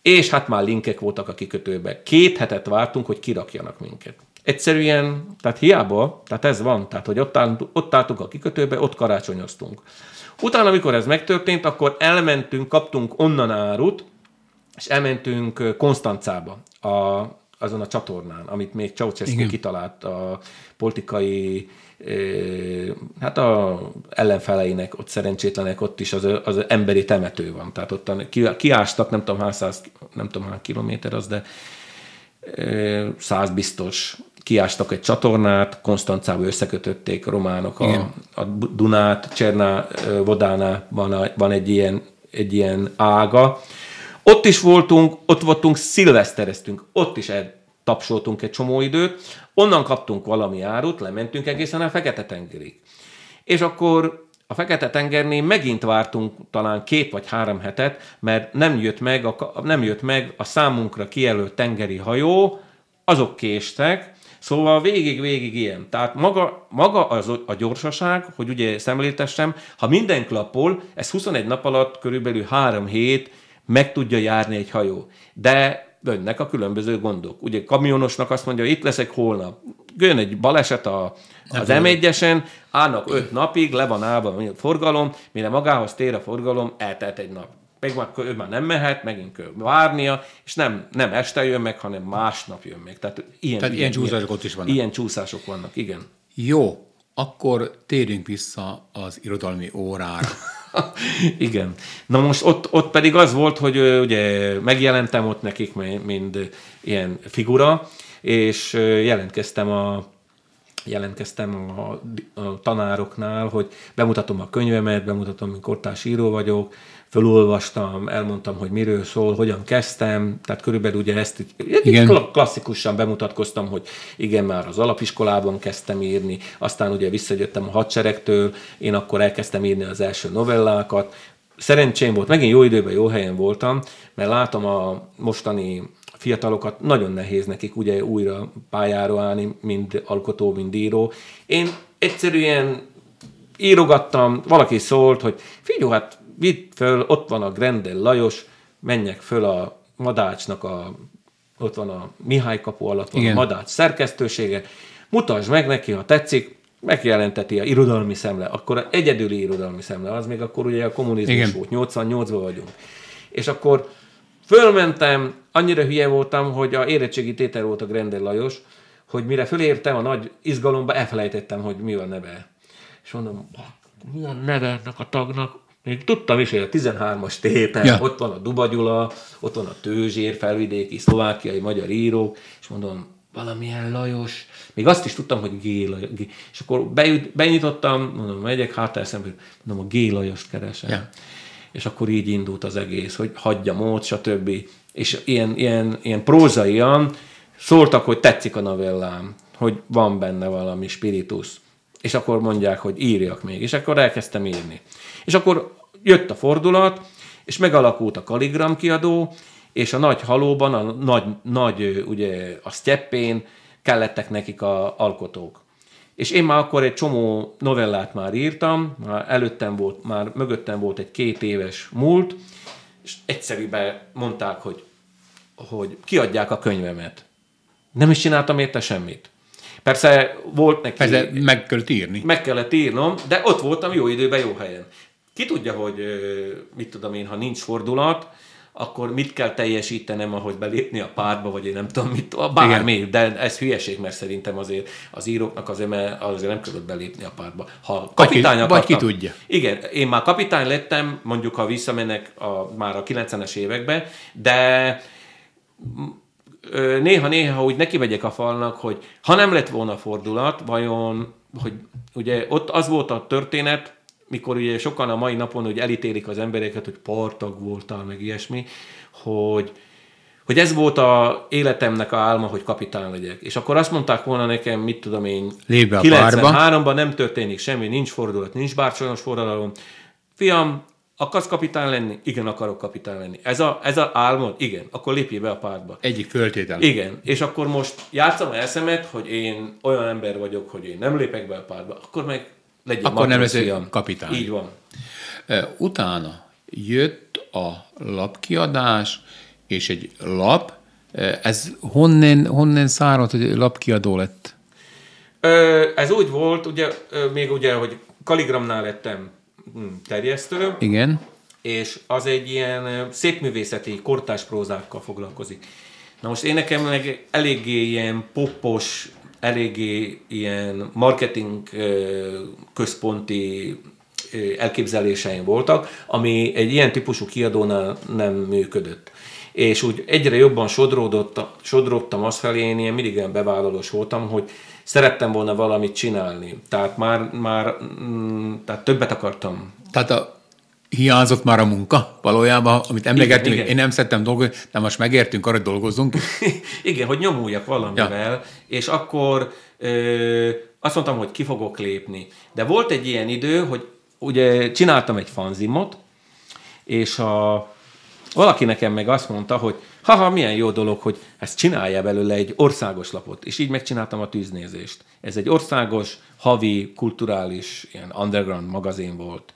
és hát már linkek voltak a kikötőbe. Két hetet vártunk, hogy kirakjanak minket. Egyszerűen, tehát hiába, tehát ez van, tehát hogy ott, állt, ott álltunk a kikötőbe, ott karácsonyoztunk. Utána, amikor ez megtörtént, akkor elmentünk, kaptunk onnan árut, és elmentünk Konstancába, a azon a csatornán, amit még Ceausescu kitalált a politikai, hát a ellenfeleinek, ott szerencsétlenek, ott is az, az emberi temető van. Tehát ott kiástak, nem tudom hány száz, nem tudom hány kilométer az, de száz biztos kiástak egy csatornát, Konstancába összekötötték románok a, a Dunát, Cserná van egy ilyen, egy ilyen ága, ott is voltunk, ott voltunk, szilvesztereztünk, ott is el tapsoltunk egy csomó időt, onnan kaptunk valami árut, lementünk egészen a Fekete-tengerig. És akkor a Fekete-tengernél megint vártunk talán két vagy három hetet, mert nem jött meg a, nem jött meg a számunkra kijelölt tengeri hajó, azok késtek, Szóval végig-végig ilyen. Tehát maga, maga az, a gyorsaság, hogy ugye szemléltessem, ha minden klapol, ez 21 nap alatt körülbelül 3 hét meg tudja járni egy hajó. De önnek a különböző gondok. Ugye kamionosnak azt mondja, itt leszek holnap. Jön egy baleset a, az m 1 állnak öt napig, le van állva a forgalom, mire magához tér a forgalom, eltelt egy nap. Meg már, ő már nem mehet, megint kell várnia, és nem, nem este jön meg, hanem másnap jön meg. Tehát ilyen, Tehát ilyen, ilyen csúszások ott is vannak. Ilyen csúszások vannak, igen. Jó, akkor térjünk vissza az irodalmi órára. Igen. Na most ott, ott pedig az volt, hogy ugye megjelentem ott nekik, mind ilyen figura, és jelentkeztem a jelentkeztem a, a tanároknál, hogy bemutatom a könyvemet, bemutatom, hogy kortárs író vagyok, fölolvastam, elmondtam, hogy miről szól, hogyan kezdtem, tehát körülbelül ugye ezt így, igen. klasszikusan bemutatkoztam, hogy igen, már az alapiskolában kezdtem írni, aztán ugye visszajöttem a hadseregtől, én akkor elkezdtem írni az első novellákat, Szerencsém volt, megint jó időben, jó helyen voltam, mert látom a mostani fiatalokat, nagyon nehéz nekik ugye újra pályára állni, mind alkotó, mind író. Én egyszerűen írogattam, valaki szólt, hogy figyelj, hát vidd föl, ott van a Grendel Lajos, menjek föl a Madácsnak a, ott van a Mihály kapu alatt van Igen. a Madács szerkesztősége, mutasd meg neki, ha tetszik, megjelenteti a irodalmi szemle, akkor a egyedüli irodalmi szemle, az még akkor ugye a kommunizmus Igen. volt, 88-ban vagyunk. És akkor fölmentem, annyira hülye voltam, hogy a érettségi tétel volt a Grendel Lajos, hogy mire fölértem a nagy izgalomba, elfelejtettem, hogy mi a neve. És mondom, mi a neve ennek a tagnak? Még tudtam is, hogy a 13-as tépen, ja. ott van a Dubagyula, ott van a Tőzsér, felvidéki, szlovákiai, magyar írók, és mondom, valamilyen Lajos, még azt is tudtam, hogy G. Lajos. G. És akkor bejut, benyitottam, mondom, megyek hátterszemből, mondom, a G. Lajost keresem. Ja. És akkor így indult az egész, hogy hagyja mód, stb. És ilyen, ilyen, ilyen prózaian szóltak, hogy tetszik a novellám, hogy van benne valami spiritus. És akkor mondják, hogy írjak még. És akkor elkezdtem írni. És akkor jött a fordulat, és megalakult a Kaligram kiadó, és a nagy halóban, a nagy, nagy ugye a sztyeppén kellettek nekik a alkotók. És én már akkor egy csomó novellát már írtam, már előttem volt, már mögöttem volt egy két éves múlt, és egyszerűen mondták, hogy, hogy kiadják a könyvemet. Nem is csináltam érte semmit. Persze volt neki... Persze meg kellett írni. Meg kellett írnom, de ott voltam jó időben, jó helyen. Ki tudja, hogy mit tudom én, ha nincs fordulat, akkor mit kell teljesítenem ahogy belépni a pártba, vagy én nem tudom mit, bármi, Igen. de ez hülyeség, mert szerintem azért az íróknak azért, azért nem kellett belépni a pártba. Ha kapitány vagy, akartam, vagy ki tudja. Igen, én már kapitány lettem, mondjuk ha visszamenek a, már a 90-es években, de néha-néha úgy neki megyek a falnak, hogy ha nem lett volna fordulat, vajon, hogy ugye ott az volt a történet, mikor ugye sokan a mai napon hogy elítélik az embereket, hogy partag voltál, meg ilyesmi, hogy, hogy ez volt a életemnek a álma, hogy kapitán legyek. És akkor azt mondták volna nekem, mit tudom én, 93-ban nem történik semmi, nincs fordulat, nincs bárcsonos forradalom. Fiam, Akarsz kapitány lenni? Igen, akarok kapitány lenni. Ez a, ez a álmod? Igen. Akkor lépj be a pártba. Egyik föltétel. Igen. És akkor most játszom a eszemet, hogy én olyan ember vagyok, hogy én nem lépek be a pártba, akkor meg legyen Akkor nem leszek kapitány. Így van. Utána jött a lapkiadás, és egy lap, ez honnan, honnan száradt, hogy lapkiadó lett? Ez úgy volt, ugye, még ugye, hogy kaligramnál lettem Mm, terjesztő. Igen. És az egy ilyen szépművészeti, kortás prózákkal foglalkozik. Na most én nekem meg eléggé ilyen popos, eléggé ilyen marketing központi elképzeléseim voltak, ami egy ilyen típusú kiadónál nem működött. És úgy egyre jobban sodródott, sodródtam az felé, én ilyen mindig ilyen bevállalós voltam, hogy szerettem volna valamit csinálni. Tehát már, már mm, tehát többet akartam. Tehát a, hiányzott már a munka valójában, amit emlegettünk, én nem szerettem dolgozni, de most megértünk, arra dolgozunk. *laughs* igen, hogy nyomuljak valamivel, ja. és akkor ö, azt mondtam, hogy ki fogok lépni. De volt egy ilyen idő, hogy ugye csináltam egy fanzimot, és a, valaki nekem meg azt mondta, hogy haha, milyen jó dolog, hogy ezt csinálja belőle egy országos lapot. És így megcsináltam a tűznézést. Ez egy országos, havi, kulturális, ilyen underground magazin volt.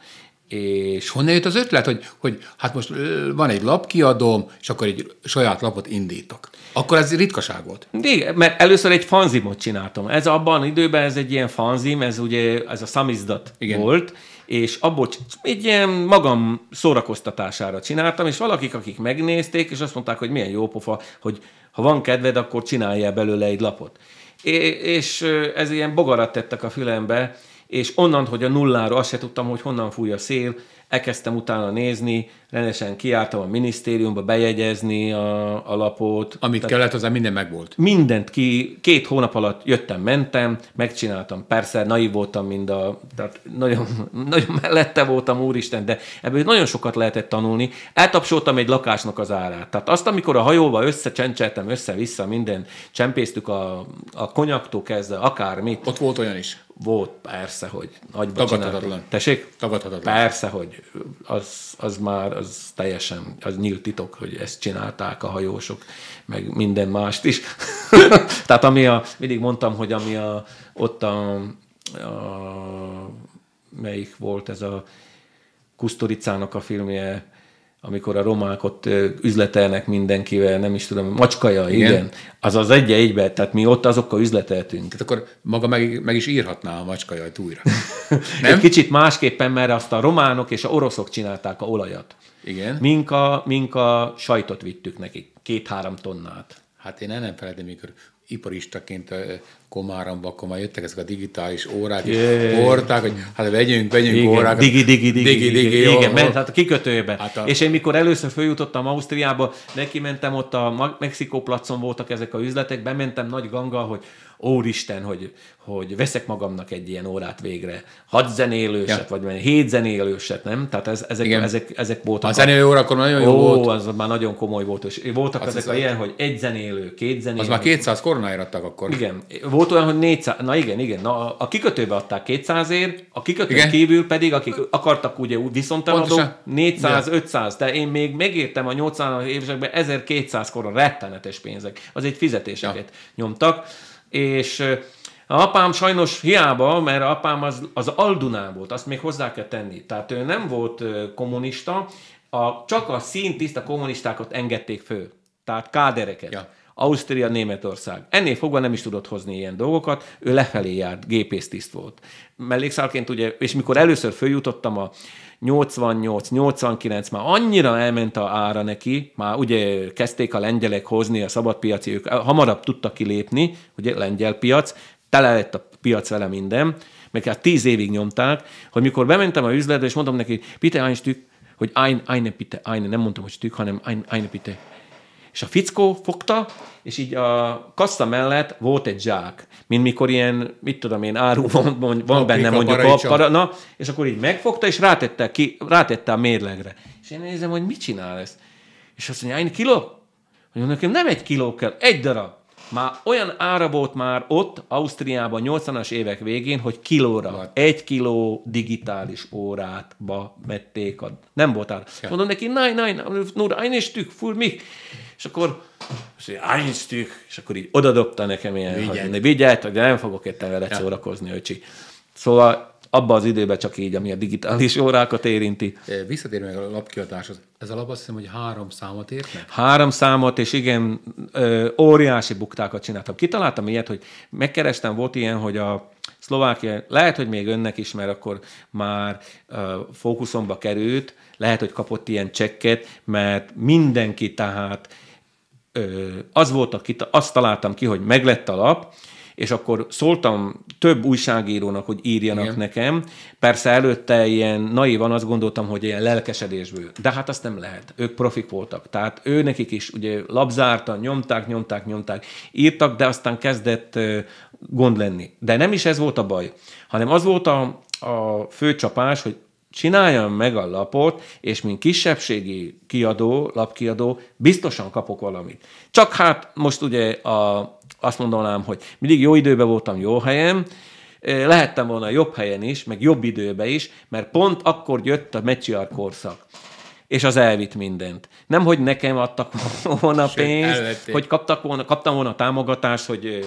És honnan jött az ötlet, hogy, hogy hát most van egy lap, kiadom, és akkor egy saját lapot indítok? Akkor ez ritkaság volt. Igen, mert először egy fanzimot csináltam. Ez abban időben ez egy ilyen fanzim, ez ugye ez a szamizdat Igen. volt, és abból egy ilyen magam szórakoztatására csináltam, és valakik, akik megnézték, és azt mondták, hogy milyen jó pofa, hogy ha van kedved, akkor csináljál belőle egy lapot. É- és ez ilyen bogarat tettek a fülembe, és onnan, hogy a nulláról, azt se tudtam, hogy honnan fúj a szél, elkezdtem utána nézni, rendesen kiártam a minisztériumba bejegyezni a, a lapot. Amit Tehát kellett, az minden megvolt. Mindent ki, két hónap alatt jöttem, mentem, megcsináltam. Persze, naiv voltam mind a, tehát nagyon, *laughs* nagyon mellette voltam, úristen, de ebből nagyon sokat lehetett tanulni. Eltapsoltam egy lakásnak az árát. Tehát azt, amikor a hajóval összecsencseltem, össze-vissza minden, csempésztük a, a konyaktól kezdve, akármit. Ott volt olyan is volt persze, hogy nagy Tagadhatatlan. Tessék? Tagadhatatlan. Persze, hogy az, az már az teljesen, az nyílt titok, hogy ezt csinálták a hajósok, meg minden mást is. *laughs* Tehát ami a, mindig mondtam, hogy ami a, ott a, a melyik volt ez a Kusturicának a filmje, amikor a romák ott üzletelnek mindenkivel, nem is tudom, macskaja, igen, igen az az egy egybe, tehát mi ott azokkal üzleteltünk. Tehát akkor maga meg, meg is írhatná a macskajajt újra. *laughs* nem? Egy kicsit másképpen, mert azt a románok és a oroszok csinálták a olajat. Igen. Mink a, mink a sajtot vittük nekik, két-három tonnát. Hát én el nem feledem, mikor iparistaként eh, komáramba, akkor már jöttek ezek a digitális órák, és hordták, hogy hát vegyünk, vegyünk igen, órákat. Digi, digi, digi, digi, digi, digi igen, ment, hát a kikötőbe. Hát a... És én mikor először följutottam Ausztriába, neki mentem ott a Mexikó placon voltak ezek a üzletek, bementem nagy ganggal, hogy Úristen, hogy, hogy veszek magamnak egy ilyen órát végre, hat zenélőset, ja. vagy hét zenélőset, nem? Tehát ez, ezek, Igen. ezek, ezek voltak. A zenélő órakor nagyon jó Ó, volt. az már nagyon komoly volt, és voltak az ezek az a ilyen, hogy egy zenélő, két zenélő. Az már 200 koronáért adtak akkor. Igen, volt olyan, hogy 400, na igen, igen, na, a kikötőbe adták 200 ér, a kikötő igen. kívül pedig, akik akartak ugye viszont eladó, 400-500, de én még megértem a 80 évesekben 1200 koron rettenetes pénzek, az egy fizetéseket ja. nyomtak és a apám sajnos hiába, mert apám az, az Aldunán volt, azt még hozzá kell tenni. Tehát ő nem volt kommunista, a, csak a tiszta kommunistákat engedték föl, Tehát kádereket. Ja. Ausztria, Németország. Ennél fogva nem is tudott hozni ilyen dolgokat, ő lefelé járt, tiszt volt. Mellékszálként ugye, és mikor először följutottam a, 88, 89, már annyira elment a ára neki, már ugye kezdték a lengyelek hozni a szabadpiaci, ők hamarabb tudtak kilépni, ugye lengyel piac, tele lett a piac vele minden, meg hát tíz évig nyomták, hogy mikor bementem a üzletbe, és mondtam neki, Pite Einstück, hogy ein, eine bitte, eine, nem mondtam, hogy stück, hanem ein, eine bitte, és a fickó fogta, és így a kassa mellett volt egy zsák, mint mikor ilyen, mit tudom én, áru van, van Paprika, benne mondjuk a para, na és akkor így megfogta, és rátette, ki, rátette a mérlegre. És én nézem, hogy mit csinál ez. És azt mondja, egy kiló? mondja nekem nem egy kiló kell, egy darab. Már olyan ára volt már ott, Ausztriában, 80-as évek végén, hogy kilóra, Lát. egy kiló digitális órátba mették. A... Nem volt ára. Ja. Mondom neki, nein, nein, nur ein Stück, für mich. És akkor és Einstein, és akkor így odadobta nekem ilyen, hogy hogy vigyelt, hogy nem fogok értem vele ja. szórakozni, öcsi. Szóval abban az időben csak így, ami a digitális órákat érinti. Visszatérve meg a lapkiadáshoz. Ez a lap azt hiszem, hogy három számot ért meg? Három számot, és igen, óriási buktákat csináltam. Kitaláltam ilyet, hogy megkerestem, volt ilyen, hogy a Szlovákia, lehet, hogy még önnek is, mert akkor már fókuszomba került, lehet, hogy kapott ilyen csekket, mert mindenki tehát az volt, akit azt találtam ki, hogy meglett a lap, és akkor szóltam több újságírónak, hogy írjanak Igen. nekem. Persze előtte ilyen naivan azt gondoltam, hogy ilyen lelkesedésből. De hát azt nem lehet. Ők profik voltak. Tehát ő nekik is ugye labzárta, nyomták, nyomták, nyomták, írtak, de aztán kezdett gond lenni. De nem is ez volt a baj, hanem az volt a, a fő csapás, hogy csináljam meg a lapot, és mint kisebbségi kiadó, lapkiadó, biztosan kapok valamit. Csak hát most ugye a, azt mondanám, hogy mindig jó időben voltam jó helyen, e, lehettem volna jobb helyen is, meg jobb időben is, mert pont akkor jött a meccsiar korszak és az elvitt mindent. Nem, hogy nekem adtak volna Sőt, pénzt, elvették. hogy kaptak volna, kaptam volna támogatást, hogy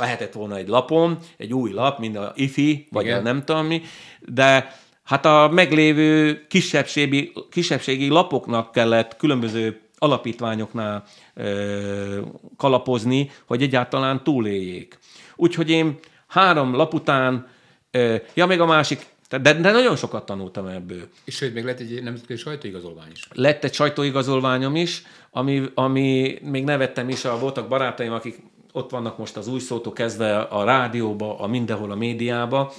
lehetett volna egy lapom, egy új lap, mint a IFI, vagy Igen. a nem tudom mi, de Hát a meglévő kisebbségi, kisebbségi lapoknak kellett különböző alapítványoknál ö, kalapozni, hogy egyáltalán túléljék. Úgyhogy én három lap után, ö, ja, még a másik, de, de nagyon sokat tanultam ebből. És sőt, még lett egy nemzetközi sajtóigazolvány is. Lett egy sajtóigazolványom is, ami, ami még nevettem is, a, voltak barátaim, akik ott vannak most az új szótó kezdve a rádióba, a mindenhol a médiába,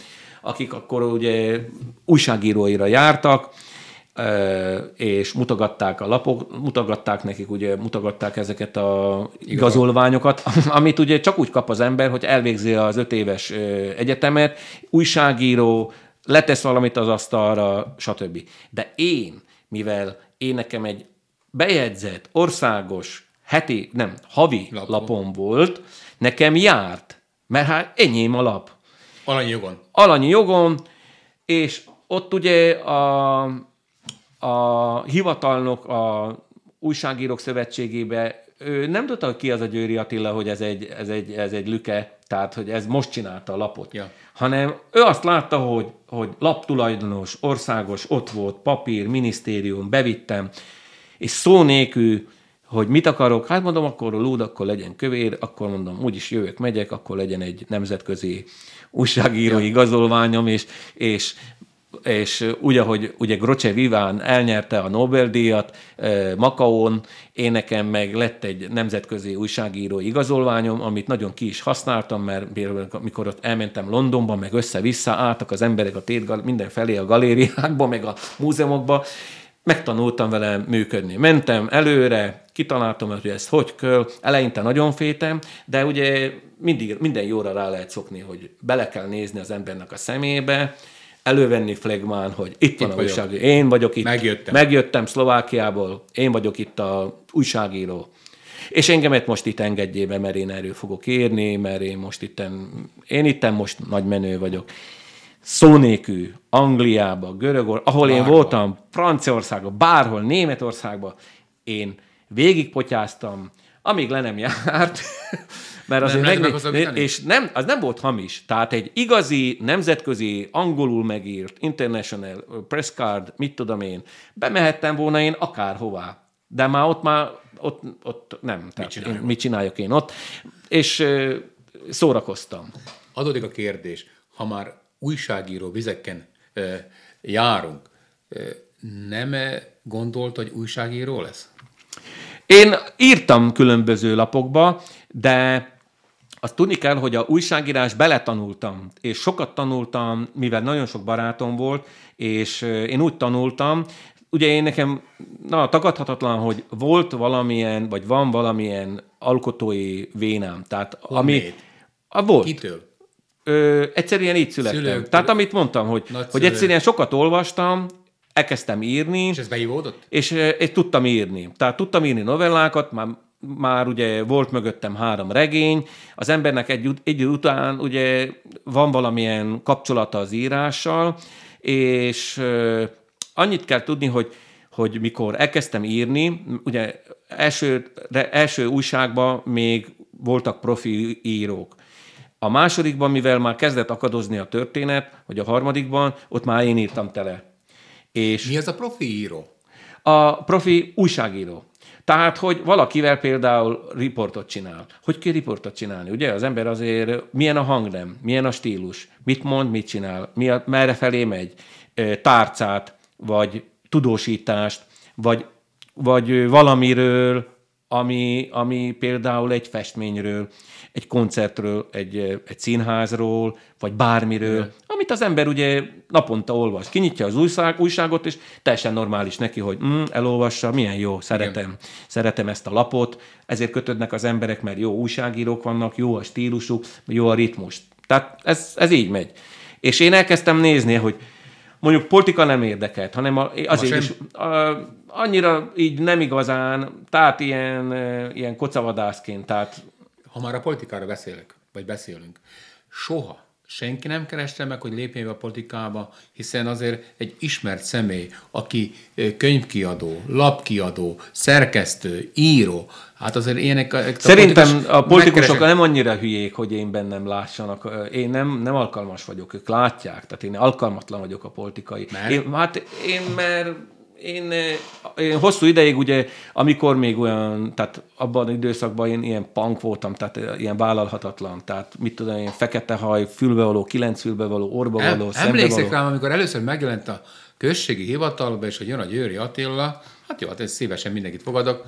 akik akkor ugye újságíróira jártak, és mutogatták a lapok, mutogatták nekik, ugye mutogatták ezeket a igazolványokat, *laughs* amit ugye csak úgy kap az ember, hogy elvégzi az öt éves egyetemet, újságíró, letesz valamit az asztalra, stb. De én, mivel én nekem egy bejegyzett, országos, heti, nem, havi lapom lapon volt, nekem járt, mert hát enyém a lap. Alanyi jogon. Alanyi jogon, és ott ugye a, a hivatalnok a újságírók szövetségébe, ő nem tudta, hogy ki az a Győri Attila, hogy ez egy, ez egy, ez egy lüke, tehát hogy ez most csinálta a lapot. Ja. Hanem ő azt látta, hogy, hogy laptulajdonos, országos, ott volt, papír, minisztérium, bevittem, és szó nélkül hogy mit akarok, hát mondom, akkor a lúd, akkor legyen kövér, akkor mondom, úgyis jövök, megyek, akkor legyen egy nemzetközi újságíró igazolványom, és, és és úgy, ahogy ugye Grocse Viván elnyerte a Nobel-díjat eh, Makaón, én nekem meg lett egy nemzetközi újságíró igazolványom, amit nagyon ki is használtam, mert mikor ott elmentem Londonba, meg össze-vissza álltak az emberek a tét, minden felé a galériákba, meg a múzeumokba, megtanultam vele működni. Mentem előre, kitaláltam, hogy ezt hogy kell, eleinte nagyon féltem, de ugye mindig, minden jóra rá lehet szokni, hogy bele kell nézni az embernek a szemébe, elővenni flegmán, hogy itt, itt van itt a újságíró, én vagyok itt, megjöttem. megjöttem Szlovákiából, én vagyok itt a újságíró. És engemet most itt engedjébe mert én erről fogok írni, mert én most itten, én itten most nagy menő vagyok szónékű Angliába, Görögor, ahol bárhol. én voltam, Franciaországba, bárhol, Németországba, én végigpotyáztam, amíg le nem járt, *laughs* mert azért nem megnéz, és nem, az nem volt hamis. Tehát egy igazi, nemzetközi, angolul megírt, international press card, mit tudom én, bemehettem volna én akárhová. De már ott már, ott, ott nem. Mit tehát Én, mit csináljak én ott? És szórakoztam. Adódik a kérdés, ha már újságíró vizeken járunk, nem gondolt, hogy újságíró lesz? Én írtam különböző lapokba, de azt tudni kell, hogy a újságírás beletanultam, és sokat tanultam, mivel nagyon sok barátom volt, és én úgy tanultam, ugye én nekem, na, tagadhatatlan, hogy volt valamilyen, vagy van valamilyen alkotói vénám. Tehát Honnét? ami... A volt. Kitől? ö, egyszerűen így születtem. Szülők. Tehát amit mondtam, hogy, hogy egyszerűen sokat olvastam, elkezdtem írni. És ez beívódott? És, és tudtam írni. Tehát tudtam írni novellákat, már már ugye volt mögöttem három regény, az embernek egy, egy után ugye van valamilyen kapcsolata az írással, és annyit kell tudni, hogy, hogy mikor elkezdtem írni, ugye első, első újságban még voltak profi írók. A másodikban, mivel már kezdett akadozni a történet, hogy a harmadikban, ott már én írtam tele. És Mi az a profi író? A profi újságíró. Tehát, hogy valakivel például riportot csinál. Hogy ki riportot csinálni? Ugye az ember azért milyen a hangnem, milyen a stílus, mit mond, mit csinál, mi a, merre felé megy, tárcát, vagy tudósítást, vagy, vagy valamiről, ami, ami például egy festményről egy koncertről, egy, egy színházról, vagy bármiről, De. amit az ember ugye naponta olvas. Kinyitja az újság, újságot, és teljesen normális neki, hogy mm, elolvassa, milyen jó, szeretem, Igen. szeretem ezt a lapot, ezért kötődnek az emberek, mert jó újságírók vannak, jó a stílusuk, jó a ritmus. Tehát ez, ez így megy. És én elkezdtem nézni, hogy mondjuk politika nem érdekelt, hanem azért is a, annyira így nem igazán, tehát ilyen, ilyen kocavadászként, tehát ha már a politikára beszélek, vagy beszélünk, soha senki nem kereste meg, hogy lépjen be a politikába, hiszen azért egy ismert személy, aki könyvkiadó, lapkiadó, szerkesztő, író, hát azért ilyenek... A Szerintem a politikus, a politikusok megkeresek. nem annyira hülyék, hogy én bennem lássanak. Én nem, nem alkalmas vagyok, ők látják, tehát én alkalmatlan vagyok a politikai. Mert? Én, hát én mert én, eh, én hosszú ideig ugye, amikor még olyan, tehát abban az időszakban én ilyen punk voltam, tehát eh, ilyen vállalhatatlan, tehát mit tudom, ilyen fekete haj, fülbevaló, kilenc fülbevaló, való, Em, Emlékszik rám, amikor először megjelent a községi hivatalba, és hogy jön a Győri Attila, hát jó, hát én szívesen mindenkit fogadok.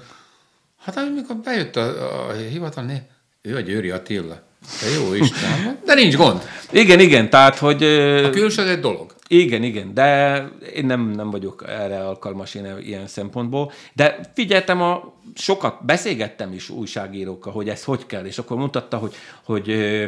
Hát amikor bejött a, a hivatal, né, ő a Győri Attila. De jó Isten, de nincs gond. Igen, igen, tehát hogy... Eh, a külső egy dolog. Igen, igen, de én nem, nem vagyok erre alkalmas én ilyen szempontból. De figyeltem, a, sokat beszélgettem is újságírókkal, hogy ez hogy kell, és akkor mutatta, hogy, hogy ö,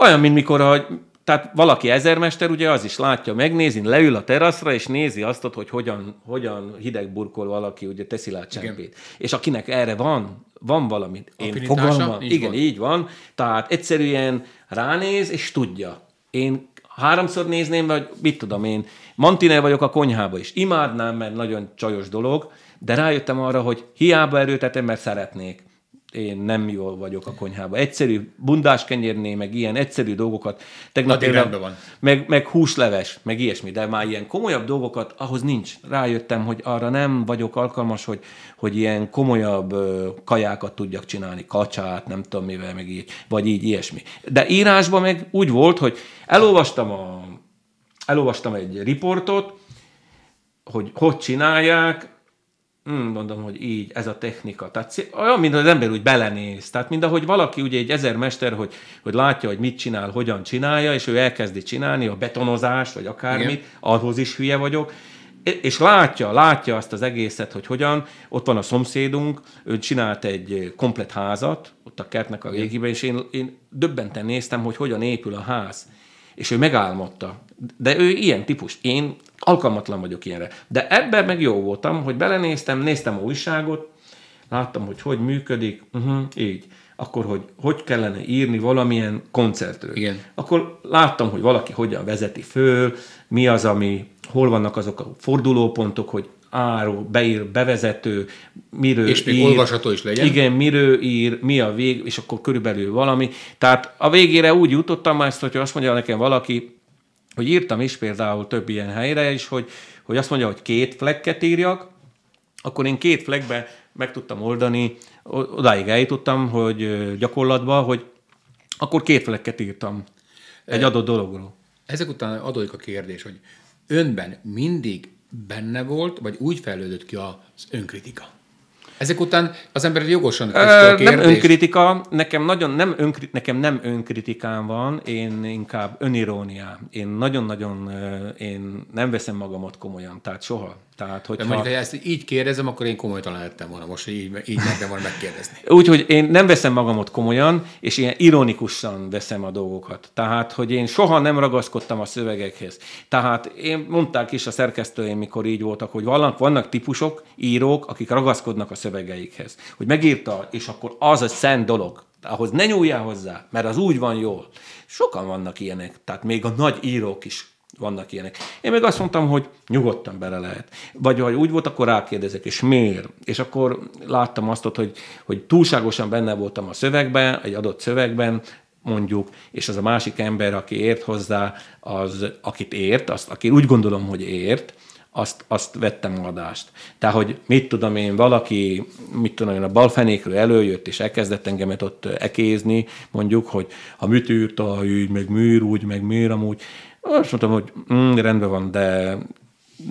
olyan, mint mikor a, tehát valaki ezermester, ugye az is látja, megnézi, leül a teraszra, és nézi azt, hogy hogyan, hogyan hidegburkol valaki, ugye teszi le a csempét. És akinek erre van, van valami. Én fogalmam. Így igen, van. így van. Tehát egyszerűen ránéz, és tudja. Én háromszor nézném, vagy mit tudom én, mantiner vagyok a konyhába is. Imádnám, mert nagyon csajos dolog, de rájöttem arra, hogy hiába erőtetem, mert szeretnék én nem jól vagyok a konyhában. Egyszerű bundás kenyérné, meg ilyen egyszerű dolgokat. Tegnap én például, van. Meg, meg húsleves, meg ilyesmi, de már ilyen komolyabb dolgokat, ahhoz nincs. Rájöttem, hogy arra nem vagyok alkalmas, hogy, hogy ilyen komolyabb kajákat tudjak csinálni, kacsát, nem tudom mivel, meg így, vagy így ilyesmi. De írásban meg úgy volt, hogy elolvastam, a, elolvastam egy riportot, hogy hogy csinálják, mm, mondom, hogy így, ez a technika. Tehát olyan, mint az ember úgy belenéz. Tehát mind ahogy valaki ugye egy ezer mester, hogy, hogy látja, hogy mit csinál, hogyan csinálja, és ő elkezdi csinálni a betonozás, vagy akármit, Igen. ahhoz is hülye vagyok és látja, látja azt az egészet, hogy hogyan. Ott van a szomszédunk, ő csinált egy komplet házat, ott a kertnek a végében, és én, én döbbenten néztem, hogy hogyan épül a ház. És ő megálmodta. De ő ilyen típus. Én alkalmatlan vagyok ilyenre. De ebben meg jó voltam, hogy belenéztem, néztem a újságot, láttam, hogy hogy működik, uh-huh, így. Akkor, hogy hogy kellene írni valamilyen koncertről. Igen. Akkor láttam, hogy valaki hogyan vezeti föl, mi az, ami, hol vannak azok a fordulópontok, hogy áru, beír, bevezető, miről És még ír, olvasható is legyen. Igen, miről ír, mi a vég, és akkor körülbelül valami. Tehát a végére úgy jutottam már ezt, hogyha azt mondja nekem valaki, hogy írtam is például több ilyen helyre is, hogy, hogy azt mondja, hogy két flekket írjak, akkor én két flekbe meg tudtam oldani, odáig eljutottam, hogy gyakorlatban, hogy akkor két flekket írtam egy adott dologról. Ezek után adódik a kérdés, hogy önben mindig benne volt, vagy úgy fejlődött ki az önkritika? Ezek után az ember jogosan Ö, Nem önkritika, nekem nagyon nem, önkri, nekem nem önkritikám van, én inkább öniróniám. Én nagyon-nagyon, én nem veszem magamat komolyan, tehát soha. Tehát, hogyha... mondjuk, ha ezt így kérdezem, akkor én komolytalan lettem volna most, így, így nekem van megkérdezni. *laughs* Úgyhogy én nem veszem magamot komolyan, és ilyen ironikusan veszem a dolgokat. Tehát, hogy én soha nem ragaszkodtam a szövegekhez. Tehát én mondták is a szerkesztőim, mikor így voltak, hogy vannak, vannak típusok, írók, akik ragaszkodnak a szövegeikhez. Hogy megírta, és akkor az a szent dolog ahhoz ne nyúljál hozzá, mert az úgy van jól. Sokan vannak ilyenek, tehát még a nagy írók is vannak ilyenek. Én még azt mondtam, hogy nyugodtan bele lehet. Vagy ha úgy volt, akkor rákérdezek, és miért? És akkor láttam azt, hogy, hogy túlságosan benne voltam a szövegben, egy adott szövegben, mondjuk, és az a másik ember, aki ért hozzá, az, akit ért, azt, aki úgy gondolom, hogy ért, azt, azt vettem adást. Tehát, hogy mit tudom én, valaki, mit tudom én, a balfenékről előjött, és elkezdett engemet ott ekézni, mondjuk, hogy a műtűrt, a így, meg műr úgy, meg műr amúgy, azt mondtam, hogy mm, rendben van, de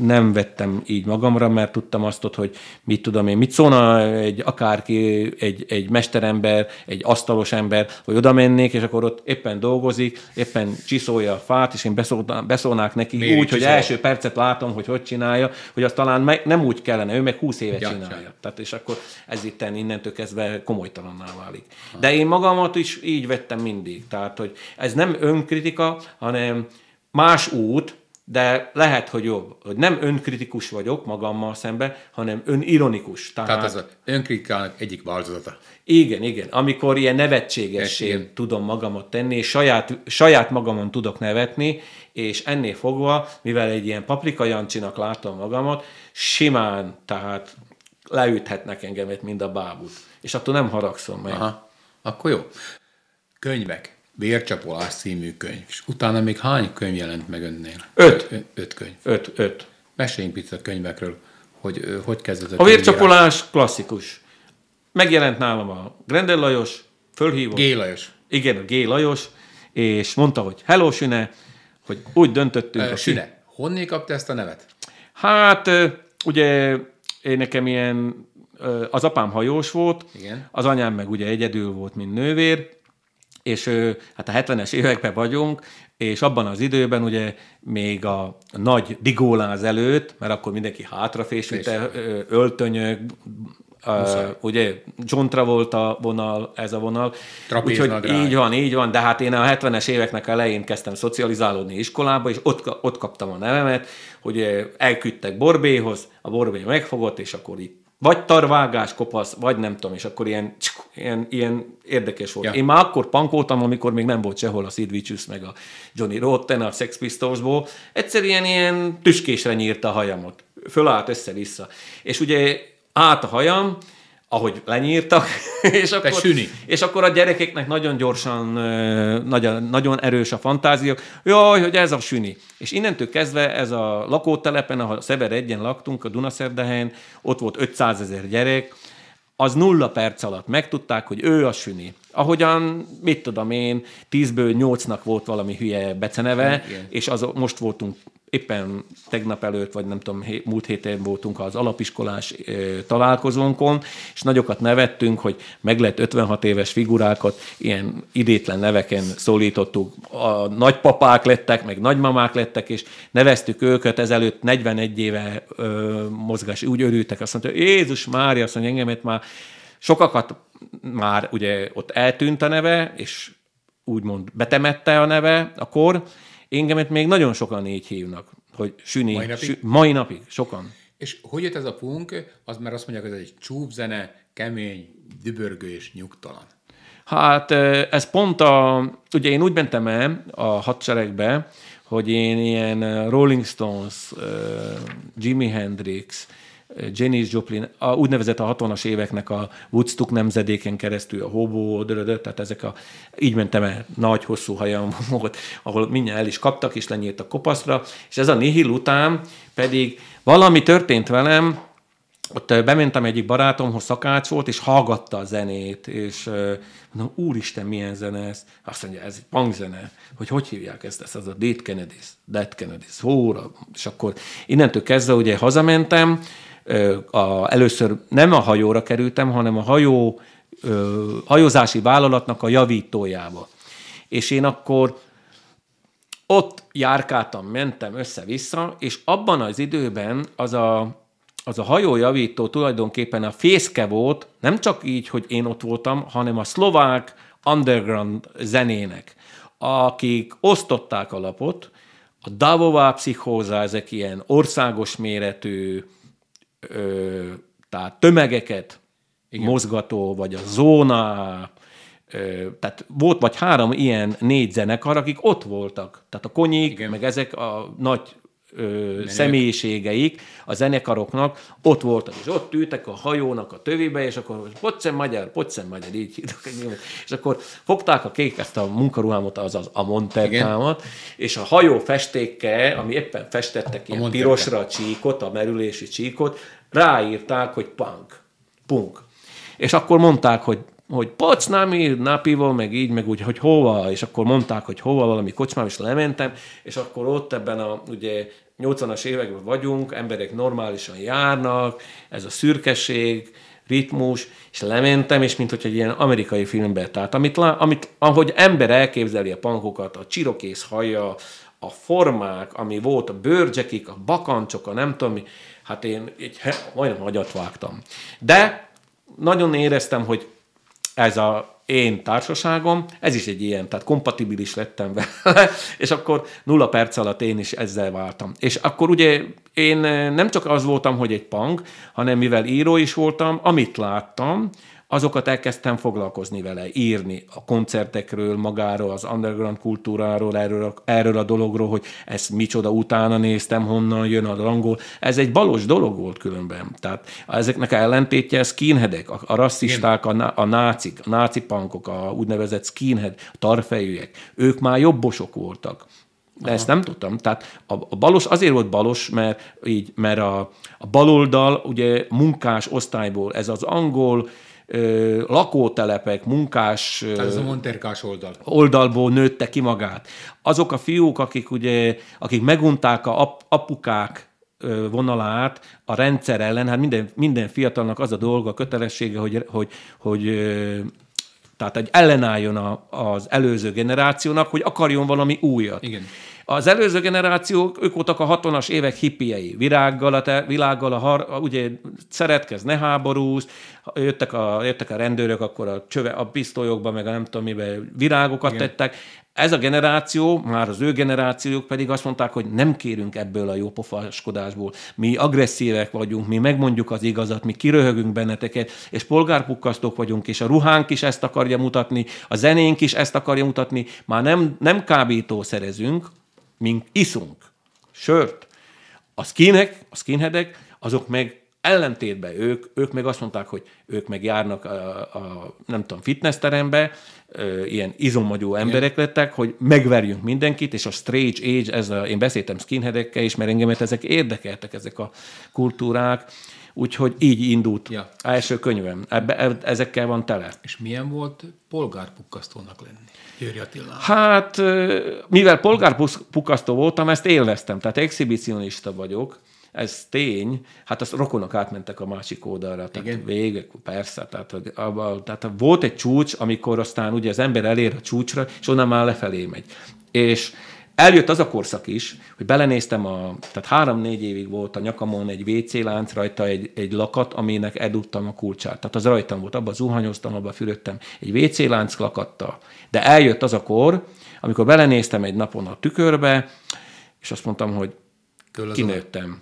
nem vettem így magamra, mert tudtam azt hogy mit tudom én, mit szólna egy akárki, egy, egy mesterember, egy asztalos ember, hogy oda mennék, és akkor ott éppen dolgozik, éppen csiszolja a fát, és én beszólnám, beszólnák neki Miért úgy, hogy első percet látom, hogy hogy csinálja, hogy azt talán meg, nem úgy kellene, ő meg 20 éve ja, csinálja. Tehát és akkor ez itt innentől kezdve komolytalanná válik. De én magamat is így vettem mindig. Tehát, hogy ez nem önkritika, hanem más út, de lehet, hogy jobb, hogy nem önkritikus vagyok magammal szemben, hanem önironikus. Tehát, tehát ez az önkritikának egyik változata. Igen, igen. Amikor ilyen nevetségessé tudom magamat tenni, és saját, saját magamon tudok nevetni, és ennél fogva, mivel egy ilyen paprika Jancsinak látom magamat, simán, tehát leüthetnek engemet mind a bábút. És attól nem haragszom meg. Aha. Akkor jó. Könyvek. Vércsapolás című könyv. És utána még hány könyv jelent meg önnél? Öt. Ö, öt könyv. Öt, öt. Meséljünk picit a könyvekről, hogy hogy kezdett a A vércsapolás klasszikus. Megjelent nálam a Grendel Lajos, fölhívott. G. Lajos. Igen, a G. Lajos, és mondta, hogy hello, Süne, hogy úgy döntöttünk. Ö, a Süne, honnél kapta ezt a nevet? Hát, ugye én nekem ilyen, az apám hajós volt, Igen. az anyám meg ugye egyedül volt, mint nővér, és hát a 70-es években vagyunk, és abban az időben ugye még a nagy digóláz előtt, mert akkor mindenki hátrafésülte, öltönyök, Muszai. Uh, ugye John Travolta vonal, ez a vonal. Úgyhogy így van, így van, de hát én a 70-es éveknek elején kezdtem szocializálódni iskolába, és ott, ott kaptam a nevemet, hogy elküldtek Borbéhoz, a Borbé megfogott, és akkor itt vagy tarvágás, kopasz, vagy nem tudom, és akkor ilyen, csk, ilyen, ilyen érdekes volt. Ja. Én már akkor pankoltam, amikor még nem volt sehol a Sid Vicious, meg a Johnny Rotten, a Sex Pistolsból. Egyszerűen ilyen tüskésre nyírta a hajamat. Fölállt össze-vissza. És ugye át a hajam, ahogy lenyírtak, *laughs* és akkor, süni. és akkor a gyerekeknek nagyon gyorsan, nagyon, nagyon erős a fantáziak, jaj, hogy ez a süni. És innentől kezdve ez a lakótelepen, ahol Szever egyen laktunk, a Dunaszerdehelyen, ott volt 500 ezer gyerek, az nulla perc alatt megtudták, hogy ő a süni. Ahogyan, mit tudom én, tízből nyolcnak volt valami hülye beceneve, Igen. és az, most voltunk éppen tegnap előtt, vagy nem tudom, múlt héten voltunk az alapiskolás találkozónkon, és nagyokat nevettünk, hogy meg lehet 56 éves figurákat, ilyen idétlen neveken szólítottuk. A nagypapák lettek, meg nagymamák lettek, és neveztük őket, ezelőtt 41 éve ö, mozgás, úgy örültek, azt mondta, Jézus Mária, azt mondja, engemet már sokakat már ugye ott eltűnt a neve, és úgymond betemette a neve, akkor Engemet még nagyon sokan így hívnak, hogy Süni. Mai napig? Sü, mai napig, sokan. És hogy jött ez a punk? Az már azt mondják, hogy ez egy csúbzene, kemény, dübörgő és nyugtalan. Hát ez pont a, ugye én úgy mentem el a hadseregbe, hogy én ilyen Rolling Stones, Jimi Hendrix, Janis Joplin, a, úgynevezett a 60-as éveknek a Woodstock nemzedéken keresztül, a Hobo, dörödö, tehát ezek a, így mentem el, nagy, hosszú hajam *laughs* volt, ahol mindjárt el is kaptak, és lenyílt a kopaszra, és ez a nihil után pedig valami történt velem, ott bementem egyik barátomhoz, szakács volt, és hallgatta a zenét, és mondom, úristen, milyen zene ez. Azt mondja, ez egy zene. hogy hogy hívják ezt, ez az a Dead Kennedys, Dead Kennedys, hóra. És akkor innentől kezdve ugye hazamentem, a, először nem a hajóra kerültem, hanem a hajó, ö, hajózási vállalatnak a javítójába. És én akkor ott járkáltam, mentem össze-vissza, és abban az időben az a, az a hajójavító tulajdonképpen a fészke volt, nem csak így, hogy én ott voltam, hanem a szlovák underground zenének, akik osztották a lapot, a Davová pszichóza, ezek ilyen országos méretű, ö, tehát tömegeket Igen. mozgató, vagy a zóna, ö, tehát volt vagy három ilyen négy zenekar, akik ott voltak. Tehát a konyik, Igen. meg ezek a nagy ö, személyiségeik a zenekaroknak ott voltak, és ott ültek a hajónak a tövébe, és akkor pocsen magyar, pocsen magyar, így hívtak. És akkor fogták a kék ezt a munkaruhámot, az a monterkámat, és a hajó festéke, ami éppen festettek ilyen a pirosra a csíkot, a merülési csíkot, ráírták, hogy punk. Punk. És akkor mondták, hogy hogy pac, ír napival, meg így, meg úgy, hogy hova, és akkor mondták, hogy hova, valami kocsmám, és lementem, és akkor ott ebben a, ugye, 80-as években vagyunk, emberek normálisan járnak, ez a szürkeség, ritmus, és lementem, és mint hogy egy ilyen amerikai filmben, Tehát amit, amit, ahogy ember elképzeli a pankokat, a csirokész haja, a formák, ami volt, a bőrcsekik, a bakancsok, a nem tudom mi, hát én egy he, majdnem agyat vágtam. De nagyon éreztem, hogy ez a én társaságom, ez is egy ilyen, tehát kompatibilis lettem vele, *laughs* és akkor nulla perc alatt én is ezzel váltam. És akkor ugye én nem csak az voltam, hogy egy pang, hanem mivel író is voltam, amit láttam, azokat elkezdtem foglalkozni vele, írni a koncertekről, magáról, az underground kultúráról, erről a, erről a dologról, hogy ezt micsoda utána néztem, honnan jön a langol. Ez egy balos dolog volt különben. Tehát ezeknek a ellentétje a skinheadek, a, a rasszisták, a, a nácik, a náci pankok, a úgynevezett skinhead, tarfejűek. Ők már jobbosok voltak. De Aha. ezt nem tudtam. Tehát a, a balos azért volt balos, mert így, mert a, a baloldal ugye munkás osztályból, ez az angol, lakótelepek, munkás Ez a monterkás oldal. oldalból nőtte ki magát. Azok a fiúk, akik, ugye, akik megunták a ap- apukák vonalát a rendszer ellen, hát minden, minden fiatalnak az a dolga, a kötelessége, hogy, hogy, hogy tehát egy ellenálljon a, az előző generációnak, hogy akarjon valami újat. Igen. Az előző generációk, ők voltak a hatonas évek hippiei, virággal, a te, világgal, a har, a, ugye szeretkez, ne háborúz, jöttek a, jöttek a rendőrök, akkor a, csöve, a pisztolyokba, meg a nem tudom mibe, virágokat Igen. tettek. Ez a generáció, már az ő generációk pedig azt mondták, hogy nem kérünk ebből a jópofáskodásból. Mi agresszívek vagyunk, mi megmondjuk az igazat, mi kiröhögünk benneteket, és polgárpukkasztók vagyunk, és a ruhánk is ezt akarja mutatni, a zenénk is ezt akarja mutatni. Már nem, nem kábító szerezünk, mink iszunk sört, a skinek, a skinheadek, azok meg ellentétben ők, ők meg azt mondták, hogy ők meg járnak a, a nem tudom, fitness terembe, ilyen izommagyó emberek lettek, hogy megverjünk mindenkit, és a strange age, ez a, én beszéltem skinheadekkel és mert engemet ezek érdekeltek, ezek a kultúrák, úgyhogy így indult ja. első könyvem. Ebbe, e, ezekkel van tele. És milyen volt polgárpukkasztónak lenni? Győri Hát, mivel polgárpukkasztó voltam, ezt élveztem, tehát exhibicionista vagyok, ez tény, hát az rokonok átmentek a másik oldalra, tehát Igen. végek, persze, tehát, abban, tehát volt egy csúcs, amikor aztán ugye az ember elér a csúcsra, és onnan már lefelé megy. És Eljött az a korszak is, hogy belenéztem, a, tehát három-négy évig volt a nyakamon egy WC lánc, rajta egy, egy lakat, aminek eduttam a kulcsát. Tehát az rajtam volt, abba zuhanyoztam, abba fürödtem. Egy WC lánc lakatta. De eljött az a kor, amikor belenéztem egy napon a tükörbe, és azt mondtam, hogy kinőttem.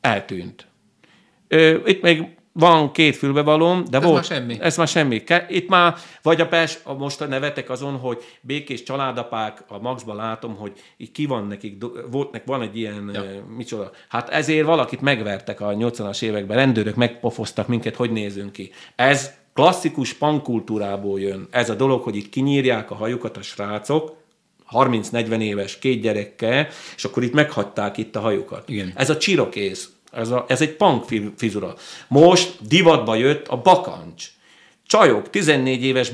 Eltűnt. Ö, itt még van két fülbevalóm, de ez volt. Már semmi. Ez már semmi. Itt már, vagy a PES, most nevetek azon, hogy békés családapák, a Maxban látom, hogy így ki van nekik, volt nek van egy ilyen, ja. Eh, micsoda. Hát ezért valakit megvertek a 80-as években, rendőrök megpofoztak minket, hogy nézünk ki. Ez klasszikus pankultúrából jön. Ez a dolog, hogy itt kinyírják a hajukat a srácok, 30-40 éves, két gyerekkel, és akkor itt meghagyták itt a hajukat. Igen. Ez a csirokész ez, a, ez egy punk fizura. Most divatba jött a bakancs. Csajok, 14 éves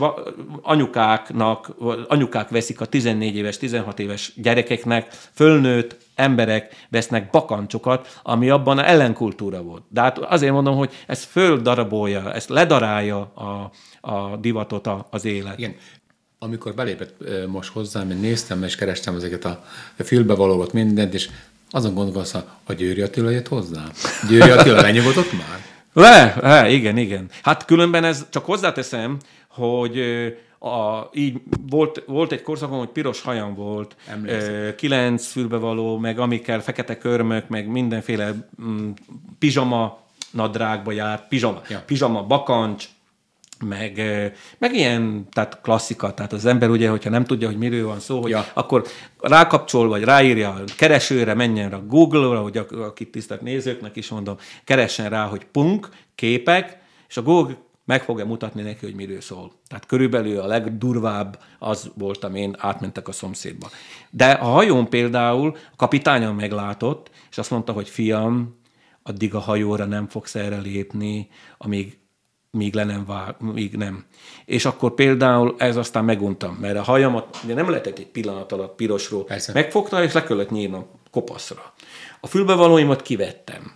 anyukáknak, anyukák veszik a 14 éves, 16 éves gyerekeknek, fölnőtt emberek vesznek bakancsokat, ami abban a ellenkultúra volt. De hát azért mondom, hogy ez földarabolja, ezt ledarálja a, a divatot a, az élet. Igen. Amikor belépett most hozzám, én néztem és kerestem ezeket a fülbevalókat, mindent, és azon gondolsz, a Győri Attila jött hozzá? Győri Attila lenyugodott már? Le, le, igen, igen. Hát különben ez, csak hozzáteszem, hogy a, így volt, volt egy korszakom, hogy piros hajam volt, ö, kilenc fülbevaló, meg amikkel fekete körmök, meg mindenféle mm, pizsama nadrágba járt, pizsama, ja. pizsama bakancs, meg, meg ilyen tehát klasszika, tehát az ember ugye, hogyha nem tudja, hogy miről van szó, hogy ja. akkor rákapcsol, vagy ráírja a keresőre, menjen a Google-ra, hogy akit tisztelt nézőknek is mondom, keressen rá, hogy punk, képek, és a Google meg fogja mutatni neki, hogy miről szól. Tehát körülbelül a legdurvább az volt, amin átmentek a szomszédba. De a hajón például a kapitányom meglátott, és azt mondta, hogy fiam, addig a hajóra nem fogsz erre lépni, amíg míg, le nem vál, míg nem. És akkor például ez aztán meguntam, mert a hajamat ugye nem lehetett egy pillanat alatt pirosról. Persze. Megfogta, és le kellett nyírnom kopaszra. A fülbevalóimat kivettem.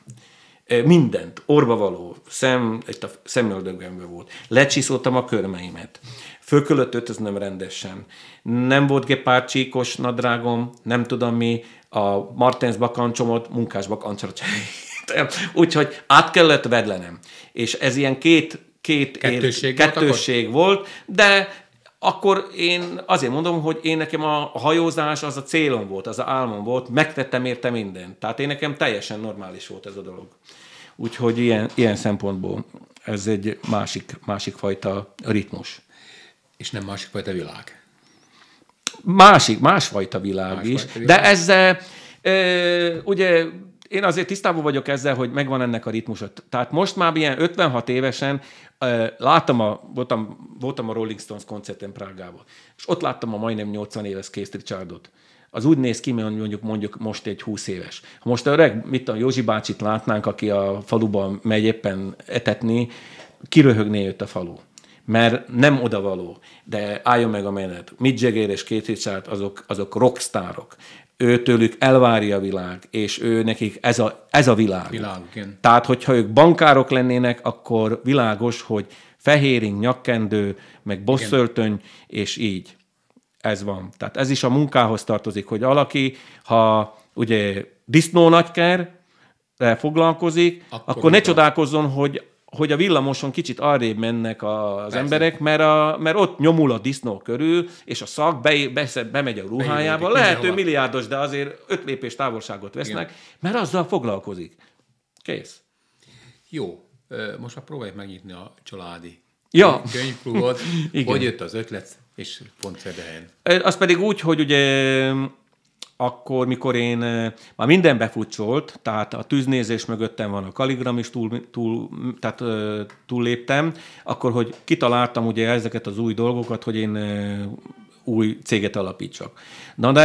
Mindent, orbavaló, szem, egy a volt. Lecsiszoltam a körmeimet. Fölkölött nem rendesen. Nem volt gepárcsíkos nadrágom, nem tudom mi, a Martens bakancsomot munkás bakancsra Úgyhogy át kellett vedlenem. És ez ilyen két két kettősség, ér, volt kettősség volt, de akkor én azért mondom, hogy én nekem a hajózás az a célom volt, az a álmom volt, megtettem érte mindent. Tehát én nekem teljesen normális volt ez a dolog. Úgyhogy ilyen, ilyen szempontból ez egy másik, másik fajta ritmus. És nem másik fajta világ. Másik, másfajta világ másfajta is, világ. de ezzel e, ugye én azért tisztában vagyok ezzel, hogy megvan ennek a ritmusa. Tehát most már ilyen 56 évesen láttam a, voltam, voltam a Rolling Stones koncerten Prágában, és ott láttam a majdnem 80 éves Keith Richardot az úgy néz ki, mint mondjuk, mondjuk most egy 20 éves. Ha most öreg, mit a Józsi bácsit látnánk, aki a faluban megy éppen etetni, kiröhögné őt a falu. Mert nem odavaló, de álljon meg a menet. Mit Jagger és két Richard azok, azok rockstárok őtőlük elvárja a világ, és ő nekik ez a, ez a világ. világ igen. Tehát, hogyha ők bankárok lennének, akkor világos, hogy fehéring, nyakkendő, meg bosszöltöny, és így. Ez van. Tehát ez is a munkához tartozik, hogy alaki, ha ugye disznó nagyker, foglalkozik, akkor, akkor ne csodálkozzon, hogy hogy a villamoson kicsit arrébb mennek az Persze. emberek, mert, a, mert ott nyomul a disznó körül, és a szag be, be, bemegy a ruhájába. Bejöjjön, Lehet, ő milliárdos, de azért öt lépés távolságot vesznek, Igen. mert azzal foglalkozik. Kész. Jó. Most már próbáljuk megnyitni a családi ja. könyvklubot. *laughs* hogy jött az ötlet, és pont szerdehelyen? Az pedig úgy, hogy ugye akkor, mikor én már minden befutcsolt, tehát a tűznézés mögöttem van a kaligram is túl, túl, tehát, túlléptem, akkor, hogy kitaláltam ugye ezeket az új dolgokat, hogy én új céget alapítsak. Na de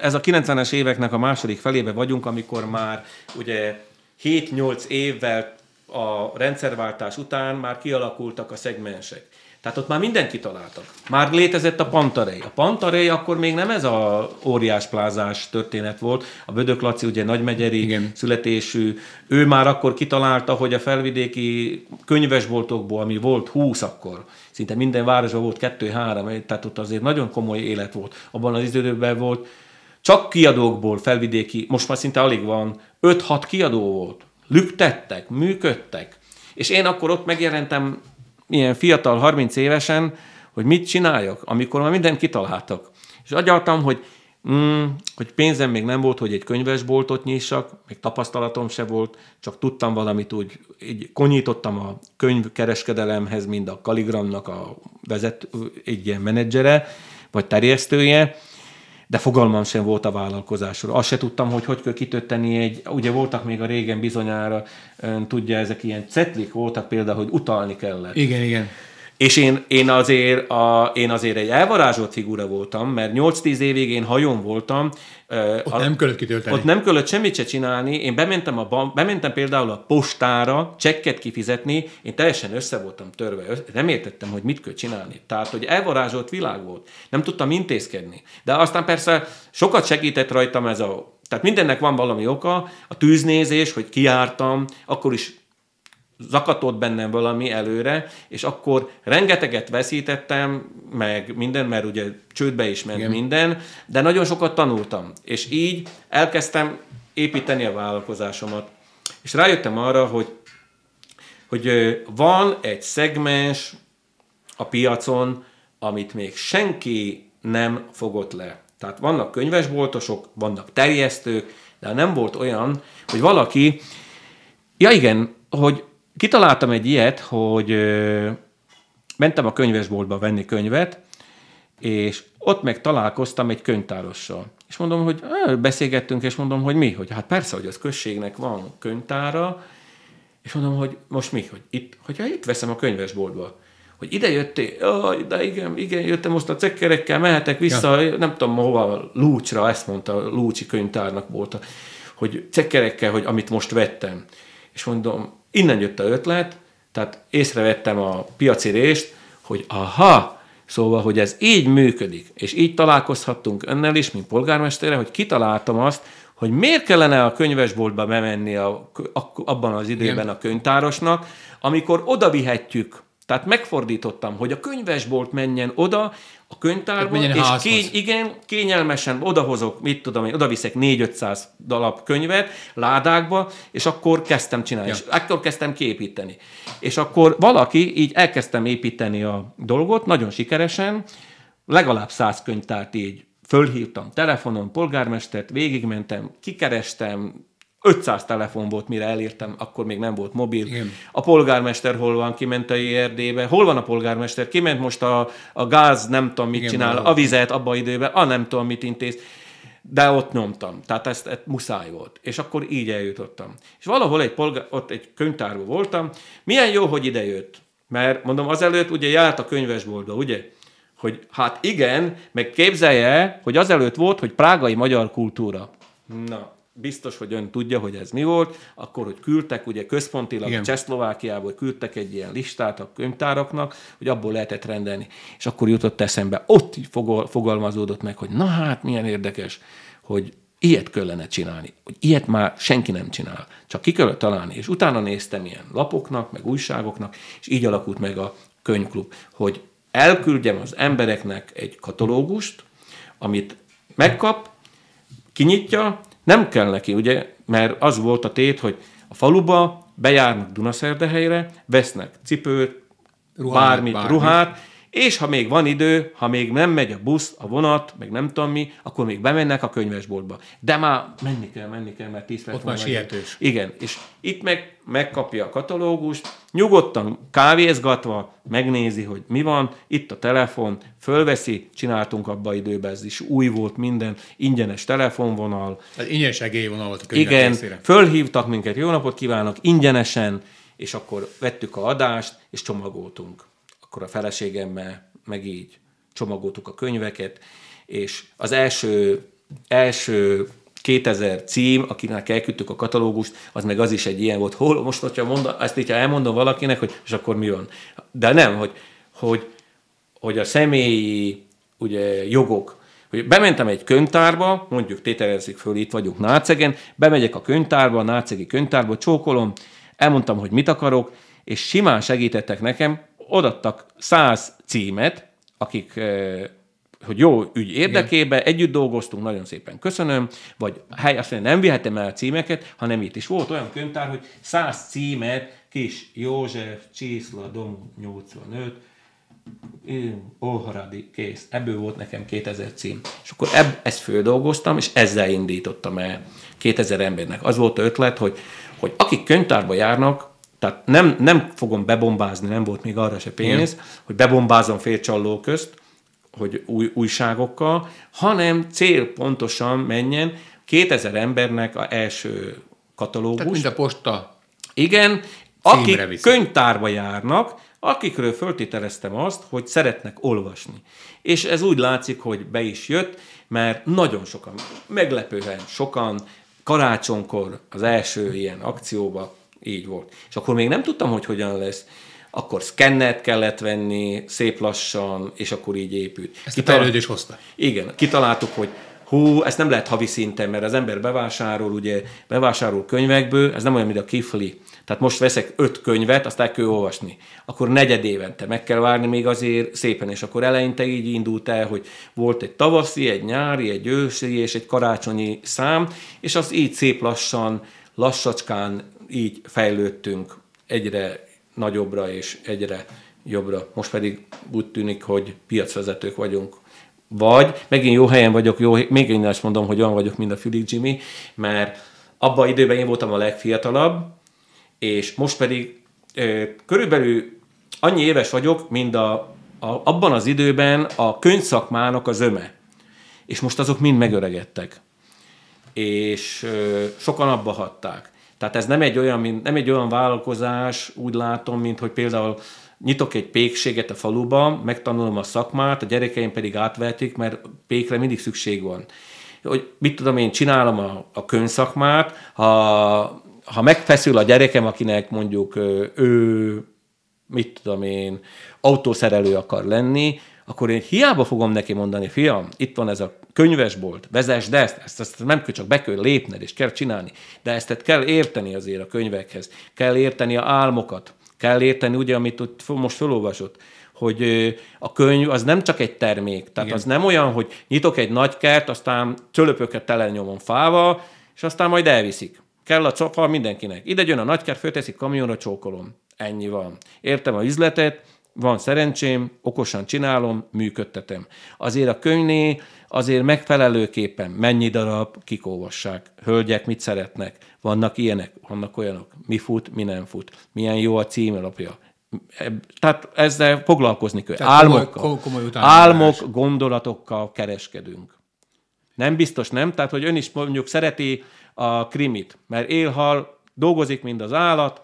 ez a 90-es éveknek a második felébe vagyunk, amikor már ugye 7-8 évvel a rendszerváltás után már kialakultak a szegmensek. Tehát ott már mindent kitaláltak. Már létezett a Pantarei. A Pantarei akkor még nem ez a óriás plázás történet volt. A Bödök Laci ugye nagymegyeri Igen. születésű, ő már akkor kitalálta, hogy a felvidéki könyvesboltokból, ami volt húsz akkor, szinte minden városban volt kettő-három. tehát ott azért nagyon komoly élet volt. Abban az időben volt csak kiadókból felvidéki, most már szinte alig van, 5-6 kiadó volt. Lüktettek, működtek. És én akkor ott megjelentem ilyen fiatal, 30 évesen, hogy mit csináljak, amikor már mindent kitaláltak. És agyaltam, hogy, mm, hogy pénzem még nem volt, hogy egy könyvesboltot nyissak, még tapasztalatom se volt, csak tudtam valamit úgy, így konyítottam a könyvkereskedelemhez, mind a kaligramnak a vezet, egy ilyen menedzsere, vagy terjesztője, de fogalmam sem volt a vállalkozásról. Azt se tudtam, hogy hogy kell kitötteni egy, ugye voltak még a régen bizonyára, ön tudja, ezek ilyen cetlik voltak például, hogy utalni kellett. Igen, igen. És én, én, azért a, én azért egy elvarázsolt figura voltam, mert 8-10 évig én hajón voltam. Ott a, nem kellett kitölteni. Ott nem kellett semmit se csinálni. Én bementem, a, bementem például a postára csekket kifizetni, én teljesen össze voltam törve. Nem értettem, hogy mit kell csinálni. Tehát, hogy elvarázsolt világ volt. Nem tudtam intézkedni. De aztán persze sokat segített rajtam ez a tehát mindennek van valami oka, a tűznézés, hogy kiártam, akkor is zakatott bennem valami előre, és akkor rengeteget veszítettem, meg minden, mert ugye csődbe is ment Igen. minden, de nagyon sokat tanultam. És így elkezdtem építeni a vállalkozásomat. És rájöttem arra, hogy, hogy van egy szegmens a piacon, amit még senki nem fogott le. Tehát vannak könyvesboltosok, vannak terjesztők, de nem volt olyan, hogy valaki, ja igen, hogy Kitaláltam egy ilyet, hogy ö, mentem a könyvesboltba venni könyvet, és ott meg találkoztam egy könyvtárossal. És mondom, hogy ö, beszélgettünk, és mondom, hogy mi? Hogy hát persze, hogy az községnek van könyvtára, és mondom, hogy most mi? Hogy itt, hogy itt veszem a könyvesboltba. Hogy ide jöttél? de igen, igen, jöttem most a cekkerekkel, mehetek vissza, ja. nem tudom hova, Lúcsra, ezt mondta, Lúcsi könyvtárnak volt, hogy cekkerekkel, hogy amit most vettem. És mondom, Innen jött a ötlet, tehát észrevettem a piaci részt, hogy aha, szóval, hogy ez így működik, és így találkozhattunk önnel is, mint polgármestere, hogy kitaláltam azt, hogy miért kellene a könyvesboltba bemenni a, a, abban az időben Igen. a könyvtárosnak, amikor oda vihetjük tehát megfordítottam, hogy a könyvesbolt menjen oda, a könyvtárba, és házhoz. kény, igen, kényelmesen odahozok, mit tudom én, odaviszek 4-500 dalap könyvet ládákba, és akkor kezdtem csinálni, ja. és akkor kezdtem kiépíteni. És akkor valaki, így elkezdtem építeni a dolgot, nagyon sikeresen, legalább 100 könyvtárt így fölhívtam telefonon, polgármestert, végigmentem, kikerestem, 500 telefon volt, mire elértem, akkor még nem volt mobil. Igen. A polgármester hol van, kiment a IRD-be, hol van a polgármester, kiment most a, a gáz, nem tudom mit Igen, csinál, a vizet abba időben, a nem tudom mit intéz de ott nyomtam. Tehát ezt, ezt muszáj volt. És akkor így eljutottam. És valahol egy polgár, ott egy könyvtárú voltam. Milyen jó, hogy jött. Mert mondom, azelőtt ugye járt a könyvesboltba, ugye? Hogy hát igen, meg képzelje, hogy azelőtt volt, hogy prágai magyar kultúra. Na, biztos, hogy ön tudja, hogy ez mi volt, akkor, hogy küldtek, ugye központilag Igen. Csehszlovákiából küldtek egy ilyen listát a könyvtáraknak, hogy abból lehetett rendelni. És akkor jutott eszembe, ott fogalmazódott meg, hogy na hát, milyen érdekes, hogy ilyet kellene csinálni, hogy ilyet már senki nem csinál, csak ki kellett találni. És utána néztem ilyen lapoknak, meg újságoknak, és így alakult meg a könyvklub, hogy elküldjem az embereknek egy katalógust, amit megkap, kinyitja, nem kell neki, ugye, mert az volt a tét, hogy a faluba bejárnak Dunaszerdehelyre, vesznek cipőt, ruhát, bármit, bármit, ruhát, és ha még van idő, ha még nem megy a busz, a vonat, meg nem tudom mi, akkor még bemennek a könyvesboltba. De már menni kell, menni kell, mert 10 perc Ott van sietős. Igen, és itt meg megkapja a katalógust, nyugodtan kávézgatva megnézi, hogy mi van, itt a telefon, fölveszi, csináltunk abba időben, ez is új volt minden, ingyenes telefonvonal. Ez ingyenes egélyvonal volt a könyvek Igen, részére. fölhívtak minket, jó napot kívánok, ingyenesen, és akkor vettük a adást, és csomagoltunk akkor a feleségemmel, meg így csomagoltuk a könyveket, és az első, első 2000 cím, akinek elküldtük a katalógust, az meg az is egy ilyen volt. Hol, most, hogyha mondom, ezt így elmondom valakinek, hogy és akkor mi van? De nem, hogy, hogy, hogy a személyi ugye, jogok, hogy bementem egy könyvtárba, mondjuk tételezzük föl, itt vagyunk Nácegen, bemegyek a könyvtárba, a Nácegi könyvtárba, csókolom, elmondtam, hogy mit akarok, és simán segítettek nekem, odattak száz címet, akik hogy jó ügy érdekében, Igen. együtt dolgoztunk, nagyon szépen köszönöm, vagy hely, azt mondja, nem vihetem el a címeket, hanem itt is volt olyan könyvtár, hogy száz címet, kis József, Csíszla, Dom 85, Óharadi, kész. Ebből volt nekem 2000 cím. És akkor ebb, ezt földolgoztam, és ezzel indítottam el 2000 embernek. Az volt a ötlet, hogy, hogy akik könyvtárba járnak, tehát nem, nem fogom bebombázni, nem volt még arra se pénz, Igen. hogy bebombázom félcsalló közt, hogy új, újságokkal, hanem cél pontosan menjen 2000 embernek a első katalógus. Tehát mind a posta. Igen, akik viszi. könyvtárba járnak, akikről föltételeztem azt, hogy szeretnek olvasni. És ez úgy látszik, hogy be is jött, mert nagyon sokan, meglepően sokan karácsonkor az első ilyen akcióba így volt. És akkor még nem tudtam, hogy hogyan lesz. Akkor szkennet kellett venni, szép lassan, és akkor így épült. Ezt Kitalál... a fejlődés hozta. Igen, kitaláltuk, hogy hú, ezt nem lehet havi szinten, mert az ember bevásárol, ugye, bevásárol könyvekből, ez nem olyan, mint a kifli. Tehát most veszek öt könyvet, azt el kell olvasni. Akkor negyed évente meg kell várni még azért szépen, és akkor eleinte így indult el, hogy volt egy tavaszi, egy nyári, egy őszi és egy karácsonyi szám, és az így szép lassan, lassacskán így fejlődtünk egyre nagyobbra és egyre jobbra. Most pedig úgy tűnik, hogy piacvezetők vagyunk. Vagy megint jó helyen vagyok, jó, még én azt mondom, hogy olyan vagyok, mint a Fülig Jimmy, mert abban időben én voltam a legfiatalabb, és most pedig ö, körülbelül annyi éves vagyok, mint a, a, abban az időben a könyvszakmának az öme. És most azok mind megöregedtek. És ö, sokan abba hatták. Tehát ez nem egy olyan, mint, nem egy olyan vállalkozás, úgy látom, mint hogy például nyitok egy pékséget a faluban, megtanulom a szakmát, a gyerekeim pedig átvehetik, mert pékre mindig szükség van. Hogy mit tudom én, csinálom a, a könyvszakmát, ha, ha megfeszül a gyerekem, akinek mondjuk ő, mit tudom én, autószerelő akar lenni, akkor én hiába fogom neki mondani, fiam, itt van ez a könyvesbolt, vezesd ezt, ezt, ezt nem kell csak be kell lépned, és kell csinálni, de ezt kell érteni azért a könyvekhez, kell érteni a álmokat, kell érteni, ugye, amit ott most felolvasott, hogy a könyv az nem csak egy termék, tehát Igen. az nem olyan, hogy nyitok egy nagy kert, aztán cölöpöket tele nyomom fával, és aztán majd elviszik. Kell a csofa mindenkinek. Ide jön a nagykert, fölteszik kamionra, csókolom. Ennyi van. Értem a üzletet, van szerencsém, okosan csinálom, működtetem. Azért a könyvné azért megfelelőképpen mennyi darab, kikóvassák, hölgyek mit szeretnek, vannak ilyenek, vannak olyanok, mi fut, mi nem fut, milyen jó a címlapja. Tehát ezzel foglalkozni kell. Tehát Álmokkal, komoly, komoly álmok, gondolatokkal kereskedünk. Nem biztos nem, tehát hogy ön is mondjuk szereti a krimit, mert élhal, dolgozik, mind az állat,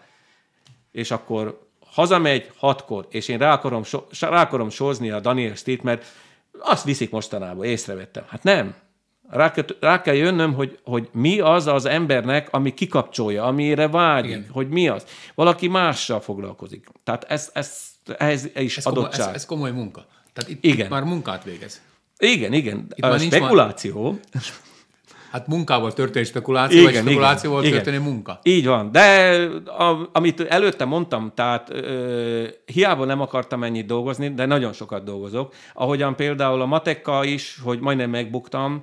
és akkor hazamegy hatkor, és én rá akarom, so, rá akarom sózni a Daniel Steet, mert azt viszik mostanában, észrevettem. Hát nem. Rá kell, rá kell jönnöm, hogy, hogy mi az az embernek, ami kikapcsolja, amire vágyik, Igen. hogy mi az. Valaki mással foglalkozik. Tehát ez, ez, ez is ez adottság. Komoly, ez, ez komoly munka. Tehát itt, Igen. itt már munkát végez. Igen, igen. Itt a spekuláció. Hát munkával történő spekuláció, igen, vagy spekulációval igen, történő igen. munka. Így van, de a, amit előtte mondtam, tehát ö, hiába nem akartam ennyit dolgozni, de nagyon sokat dolgozok. Ahogyan például a matekka is, hogy majdnem megbuktam,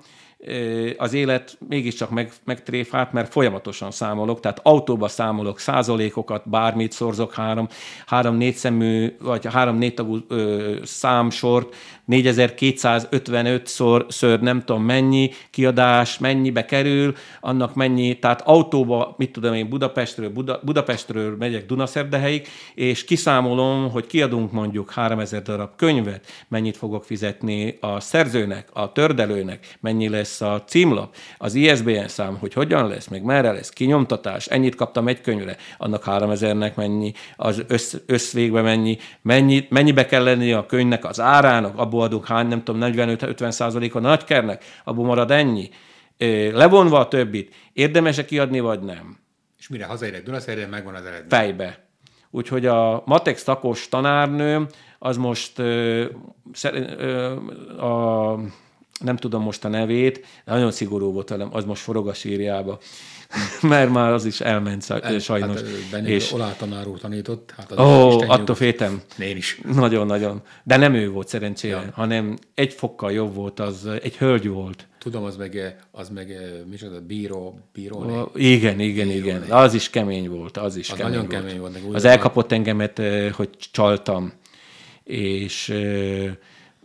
az élet mégiscsak meg, megtréfált, mert folyamatosan számolok, tehát autóba számolok százalékokat, bármit szorzok, három, három szemű vagy három négy ö, számsort, 4255-szor ször nem tudom mennyi kiadás, mennyibe kerül, annak mennyi, tehát autóba, mit tudom én, Budapestről, Buda, Budapestről megyek Dunaszerdehelyig, és kiszámolom, hogy kiadunk mondjuk 3000 darab könyvet, mennyit fogok fizetni a szerzőnek, a tördelőnek, mennyi lesz a címlap, az ISBN szám, hogy hogyan lesz, meg merre lesz, kinyomtatás, ennyit kaptam egy könyvre, annak 3000-nek mennyi, az össz, összvégbe mennyi, mennyi, mennyibe kell lenni a könyvnek az árának, abból lakóadók hány, nem tudom, 45-50 százaléka nagykernek, abból marad ennyi. Levonva a többit, érdemes-e kiadni, vagy nem? És mire hazaérek Dunaszerre, megvan az eredmény. Fejbe. Úgyhogy a matek szakos tanárnő, az most a, nem tudom most a nevét, nagyon szigorú volt velem, az most forog a sírjába *laughs* mert már az is elment El, hát, sajnos. Hát, és Olá tanár úr tanított. Hát az ó, Isten attól féltem. Én is. Nagyon-nagyon. De nem ő volt szerencsére, ja. hanem egy fokkal jobb volt, az egy hölgy volt. Tudom, az meg, az meg micsoda, bíró, bíró Ó, igen, igen, bíró igen. Az is kemény volt, az is az kemény nagyon volt. kemény volt. az elkapott engemet, hogy csaltam. És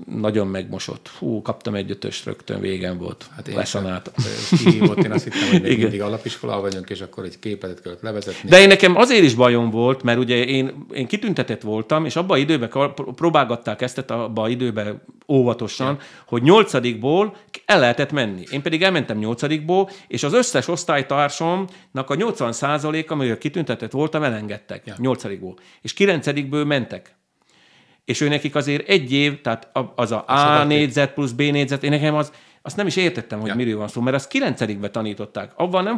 nagyon megmosott. Hú, kaptam egy ötös rögtön, végem volt. Hát én Leszanáltam. Kihívott, én azt hittem, hogy még Igen. mindig alapiskola vagyunk, és akkor egy képet kellett levezetni. De én nekem azért is bajom volt, mert ugye én, én kitüntetett voltam, és abban időben próbálgatták ezt, abban időben óvatosan, Igen. hogy nyolcadikból el lehetett menni. Én pedig elmentem nyolcadikból, és az összes osztálytársamnak a 80 a amiről kitüntetett voltam, elengedtek. Nyolcadikból. És kilencedikből mentek és ő nekik azért egy év, tehát az a A négyzet plusz B négyzet, én nekem az, azt nem is értettem, hogy ja. miről van szó, mert azt kilencedikbe tanították. Abban nem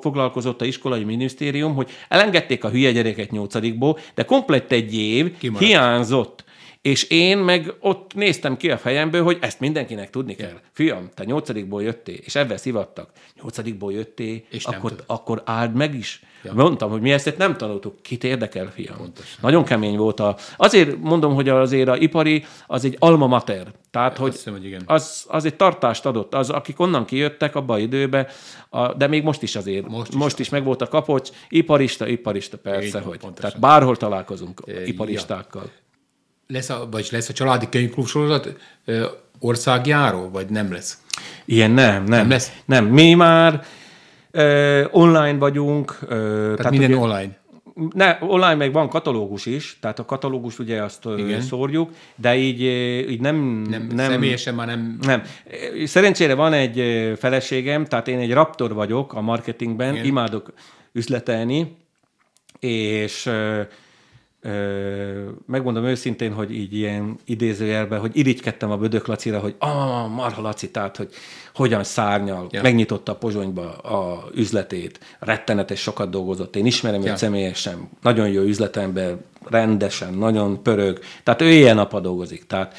foglalkozott a iskolai minisztérium, hogy elengedték a hülye gyereket nyolcadikból, de komplett egy év Kimaradt. hiányzott és én meg ott néztem ki a fejemből, hogy ezt mindenkinek tudni kell. Igen. Fiam, te nyolcadikból jöttél, és ebben szivattak. Nyolcadikból jöttél, és akkor, akkor áld meg is. Ja. Mondtam, hogy mi ezt nem tanultuk. Kit érdekel, fiam? Pontosan. Nagyon kemény volt a... Azért mondom, hogy azért a ipari, az egy alma mater. Tehát, Azt hogy, hiszem, hogy igen. Az, az egy tartást adott. Az, akik onnan kijöttek abba a időbe, a, de még most is azért. Most is, most is meg volt a kapocs. Iparista, iparista, persze, Így, hogy. Pontosan. Tehát bárhol találkozunk é, iparistákkal. Ja lesz a, vagy lesz a családi könyvklub sorozat országjáró, vagy nem lesz? Ilyen nem, nem. Nem lesz? Nem, mi már ö, online vagyunk. Ö, tehát, tehát minden ugye, online? Ne, online meg van katalógus is, tehát a katalógus ugye azt Igen. szórjuk, de így, így nem, nem... Nem, személyesen már nem... Nem. Szerencsére van egy feleségem, tehát én egy raptor vagyok a marketingben, Igen. imádok üzletelni, és megmondom őszintén, hogy így ilyen idézőjelben, hogy irigykedtem a Bödök Lacira, hogy a ah, Marha Laci, tehát, hogy hogyan szárnyal, ja. megnyitotta a Pozsonyba a üzletét, rettenetes sokat dolgozott, én ismerem ja. őt személyesen, nagyon jó üzletember, rendesen, nagyon pörög, tehát ő ilyen napa dolgozik, tehát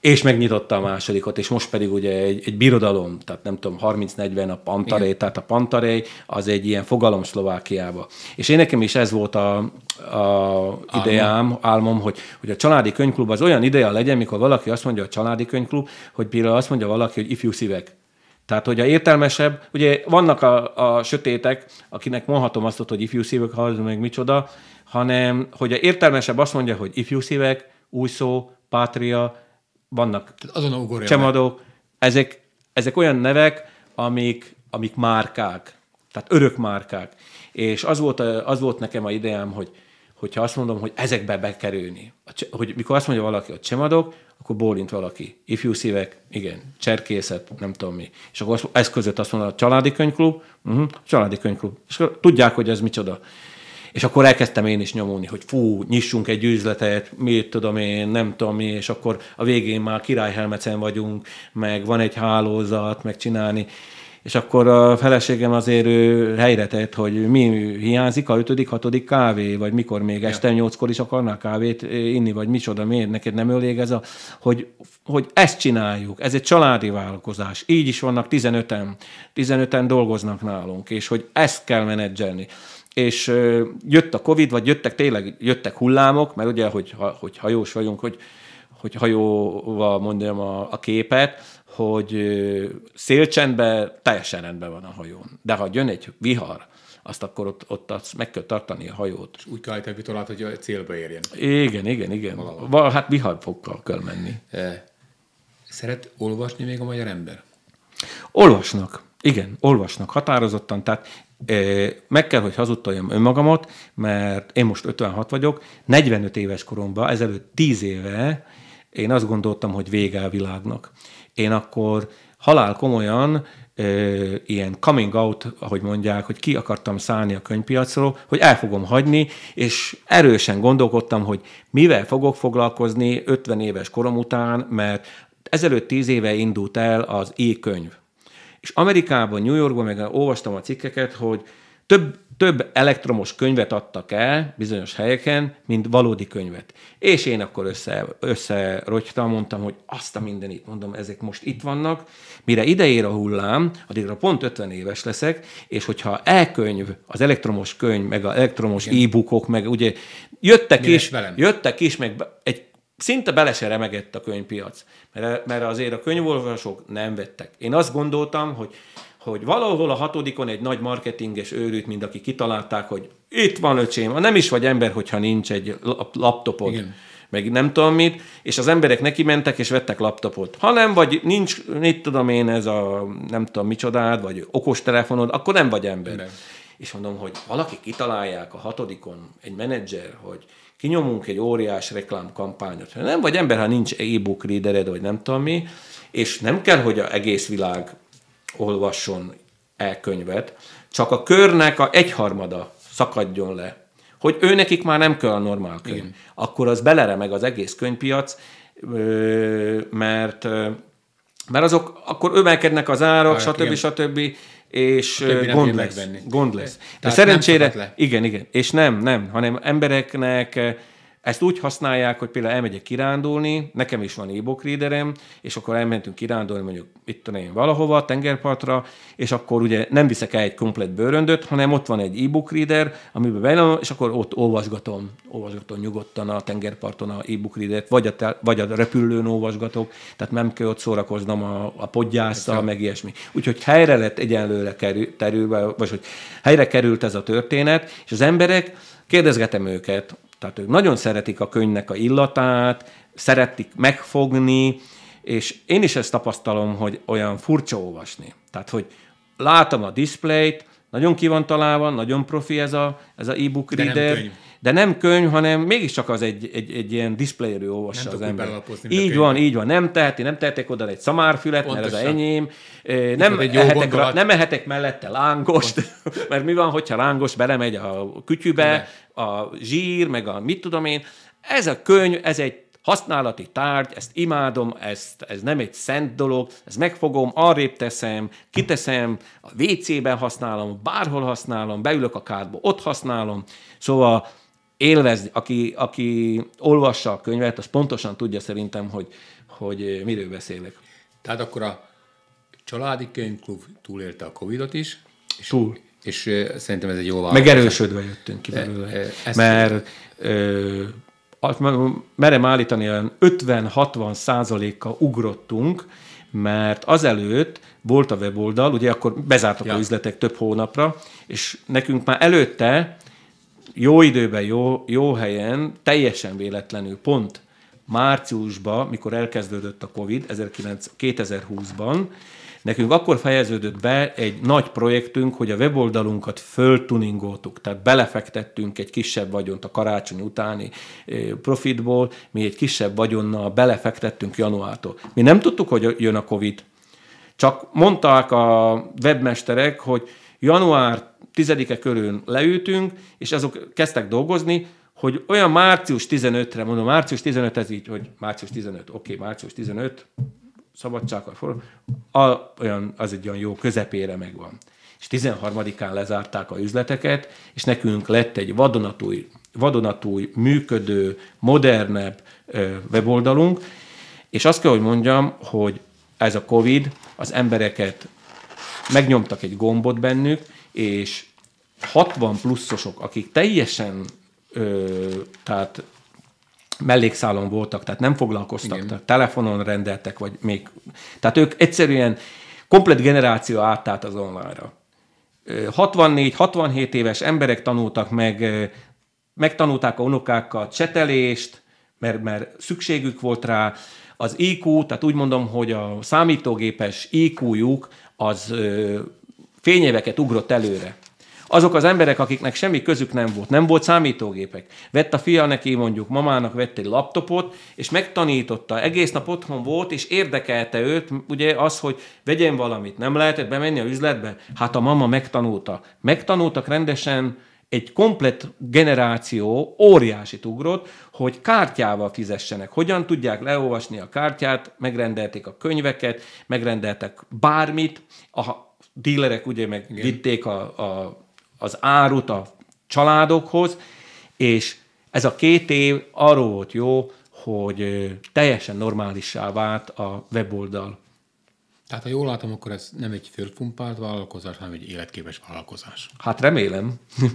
és megnyitotta a másodikat, és most pedig ugye egy, egy birodalom, tehát nem tudom, 30-40 a Pantaré, Igen. tehát a Pantaré az egy ilyen fogalom Szlovákiába. És én nekem is ez volt a, a ideám, álmom, hogy, hogy a családi könyvklub az olyan ideja legyen, mikor valaki azt mondja a családi könyvklub, hogy például azt mondja valaki, hogy ifjú szívek. Tehát, hogy a értelmesebb, ugye vannak a, a sötétek, akinek mondhatom azt, hogy ifjú szívek, ha meg micsoda, hanem, hogy a értelmesebb azt mondja, hogy ifjú szívek, új szó, pátria, vannak azon csemadók, ezek, ezek olyan nevek, amik, amik márkák, tehát örök márkák. És az volt, az volt nekem a ideám, hogy hogyha azt mondom, hogy ezekbe bekerülni, hogy mikor azt mondja valaki, hogy csemadok, akkor bólint valaki. Ifjú szívek, igen, cserkészet, nem tudom mi. És akkor ez között azt mondja, a családi könyvklub, uh-huh, családi könyvklub. És akkor tudják, hogy ez micsoda. És akkor elkezdtem én is nyomulni, hogy fú, nyissunk egy üzletet, miért tudom én, nem tudom mi, és akkor a végén már királyhelmecen vagyunk, meg van egy hálózat, meg csinálni. És akkor a feleségem azért ő helyre tett, hogy mi hiányzik a ötödik, hatodik kávé, vagy mikor még ja. este nyolckor is akarnál kávét inni, vagy micsoda, miért neked nem elég ez a, hogy, hogy ezt csináljuk, ez egy családi vállalkozás, így is vannak 15-en, 15-en dolgoznak nálunk, és hogy ezt kell menedzselni és jött a Covid, vagy jöttek tényleg jöttek hullámok, mert ugye, hogy, hogy hajós vagyunk, hogy, hogy hajóval mondjam a, a képet, hogy szélcsendben teljesen rendben van a hajón. De ha jön egy vihar, azt akkor ott, ott azt meg kell tartani a hajót. És úgy kell állítani a vitorlát, hogy a célba érjen. Igen, igen, igen. Val, hát viharfokkal kell menni. E, szeret olvasni még a magyar ember? Olvasnak. Igen, olvasnak határozottan. Tehát meg kell, hogy hazudtoljam önmagamat, mert én most 56 vagyok, 45 éves koromban, ezelőtt 10 éve én azt gondoltam, hogy vége a világnak. Én akkor halál komolyan ilyen coming out, ahogy mondják, hogy ki akartam szállni a könyvpiacról, hogy el fogom hagyni, és erősen gondolkodtam, hogy mivel fogok foglalkozni 50 éves korom után, mert ezelőtt 10 éve indult el az e-könyv és Amerikában, New Yorkban meg olvastam a cikkeket, hogy több, több elektromos könyvet adtak el bizonyos helyeken, mint valódi könyvet. És én akkor össze, összerogytam, mondtam, hogy azt a mindenit, mondom, ezek most itt vannak, mire ide ér a hullám, addigra pont 50 éves leszek, és hogyha elkönyv az elektromos könyv, meg az elektromos Igen. e-bookok, meg ugye jöttek Mi is, jöttek is, meg egy szinte bele se remegett a könyvpiac, mert, e- mert azért a könyvolvasók nem vettek. Én azt gondoltam, hogy hogy valahol a hatodikon egy nagy marketinges őrült, mint aki kitalálták, hogy itt van öcsém, nem is vagy ember, hogyha nincs egy laptopod. Igen meg nem tudom mit, és az emberek neki mentek és vettek laptopot. Ha nem vagy, nincs, mit tudom én, ez a nem tudom micsodád, vagy okos telefonod, akkor nem vagy ember. Nem. És mondom, hogy valaki kitalálják a hatodikon, egy menedzser, hogy kinyomunk egy óriás reklámkampányot. Nem vagy ember, ha nincs e-book readered, vagy nem tudom mi, és nem kell, hogy a egész világ olvasson el könyvet csak a körnek a egyharmada szakadjon le, hogy ő nekik már nem kell a normál könyv. Igen. Akkor az beleremeg az egész könyvpiac, mert mert azok akkor ömelkednek az árak, Árak, stb. stb és gond lesz, gond lesz. De Tehát szerencsére, igen, igen, és nem, nem, hanem embereknek ezt úgy használják, hogy például elmegyek kirándulni, nekem is van e-book readerem, és akkor elmentünk kirándulni mondjuk itt tudom én valahova, tengerpartra, és akkor ugye nem viszek el egy komplet bőröndöt, hanem ott van egy e-book reader, amiben benne és akkor ott olvasgatom, olvasgatom nyugodtan a tengerparton a e-book readert, vagy a, vagy a repülőn olvasgatok, tehát nem kell ott szórakoznom a, a podgyásztal, meg ilyesmi. Úgyhogy helyre lett egyenlőre kerül, terülve, vagy hogy helyre került ez a történet, és az emberek, kérdezgetem őket, tehát ők nagyon szeretik a könyvnek a illatát, szeretik megfogni, és én is ezt tapasztalom, hogy olyan furcsa olvasni. Tehát, hogy látom a displayt, nagyon ki van találva, nagyon profi ez a, ez a e-book reader, de nem könyv, hanem mégiscsak az egy, egy, egy ilyen diszplayerő olvassa nem az ember. Így van, így van, nem teheti, nem tehetek oda egy szamárfület, Pontosan. mert ez a enyém. Nem ehetek, rá, nem ehetek mellette lángost, *laughs* mert mi van, hogyha lángos belemegy a kütyübe, a zsír, meg a mit tudom én. Ez a könyv, ez egy használati tárgy, ezt imádom, ezt, ez nem egy szent dolog, ezt megfogom, arrébb teszem, kiteszem, a WC-ben használom, bárhol használom, beülök a kádba, ott használom. Szóval élvezni, aki, aki olvassa a könyvet, az pontosan tudja szerintem, hogy, hogy miről beszélek. Tehát akkor a családi könyvklub túlélte a covid is. És Túl. És, szerintem ez egy jó választás. Megerősödve jöttünk ki belőle. E, mert ö, azt merem állítani, olyan 50-60 százalékkal ugrottunk, mert azelőtt volt a weboldal, ugye akkor bezártak ja. a üzletek több hónapra, és nekünk már előtte jó időben, jó, jó helyen, teljesen véletlenül, pont márciusban, mikor elkezdődött a COVID, 2020-ban, Nekünk akkor fejeződött be egy nagy projektünk, hogy a weboldalunkat föltuningoltuk, tehát belefektettünk egy kisebb vagyont a karácsony utáni profitból, mi egy kisebb vagyonnal belefektettünk januártól. Mi nem tudtuk, hogy jön a COVID. Csak mondták a webmesterek, hogy január 10-e körül leültünk, és azok kezdtek dolgozni, hogy olyan március 15-re, mondom, március 15 ez így, hogy március 15, oké, okay, március 15, szabadságkor a olyan, az egy olyan jó közepére megvan. És 13-án lezárták a üzleteket, és nekünk lett egy vadonatúj, vadonatúj működő, modernebb ö, weboldalunk, és azt kell, hogy mondjam, hogy ez a COVID az embereket megnyomtak egy gombot bennük, és 60 pluszosok, akik teljesen ö, tehát mellékszálon voltak, tehát nem foglalkoztak, tehát telefonon rendeltek, vagy még... Tehát ők egyszerűen komplet generáció átállt az online-ra. 64-67 éves emberek tanultak meg, megtanulták a unokákkal csetelést, mert, mert szükségük volt rá, az IQ, tehát úgy mondom, hogy a számítógépes IQ-juk az fényéveket ugrott előre. Azok az emberek, akiknek semmi közük nem volt, nem volt számítógépek. Vett a fia neki mondjuk, mamának vett egy laptopot, és megtanította, egész nap otthon volt, és érdekelte őt ugye az, hogy vegyen valamit, nem lehetett bemenni a üzletbe. Hát a mama megtanulta. Megtanultak rendesen egy komplet generáció óriási ugrott, hogy kártyával fizessenek. Hogyan tudják leolvasni a kártyát, megrendelték a könyveket, megrendeltek bármit, a dílerek ugye vitték a, a, az árut a családokhoz, és ez a két év arról volt jó, hogy teljesen normálissá vált a weboldal. Tehát ha jól látom, akkor ez nem egy fölpumpált vállalkozás, hanem egy életképes vállalkozás. Hát remélem. *laughs*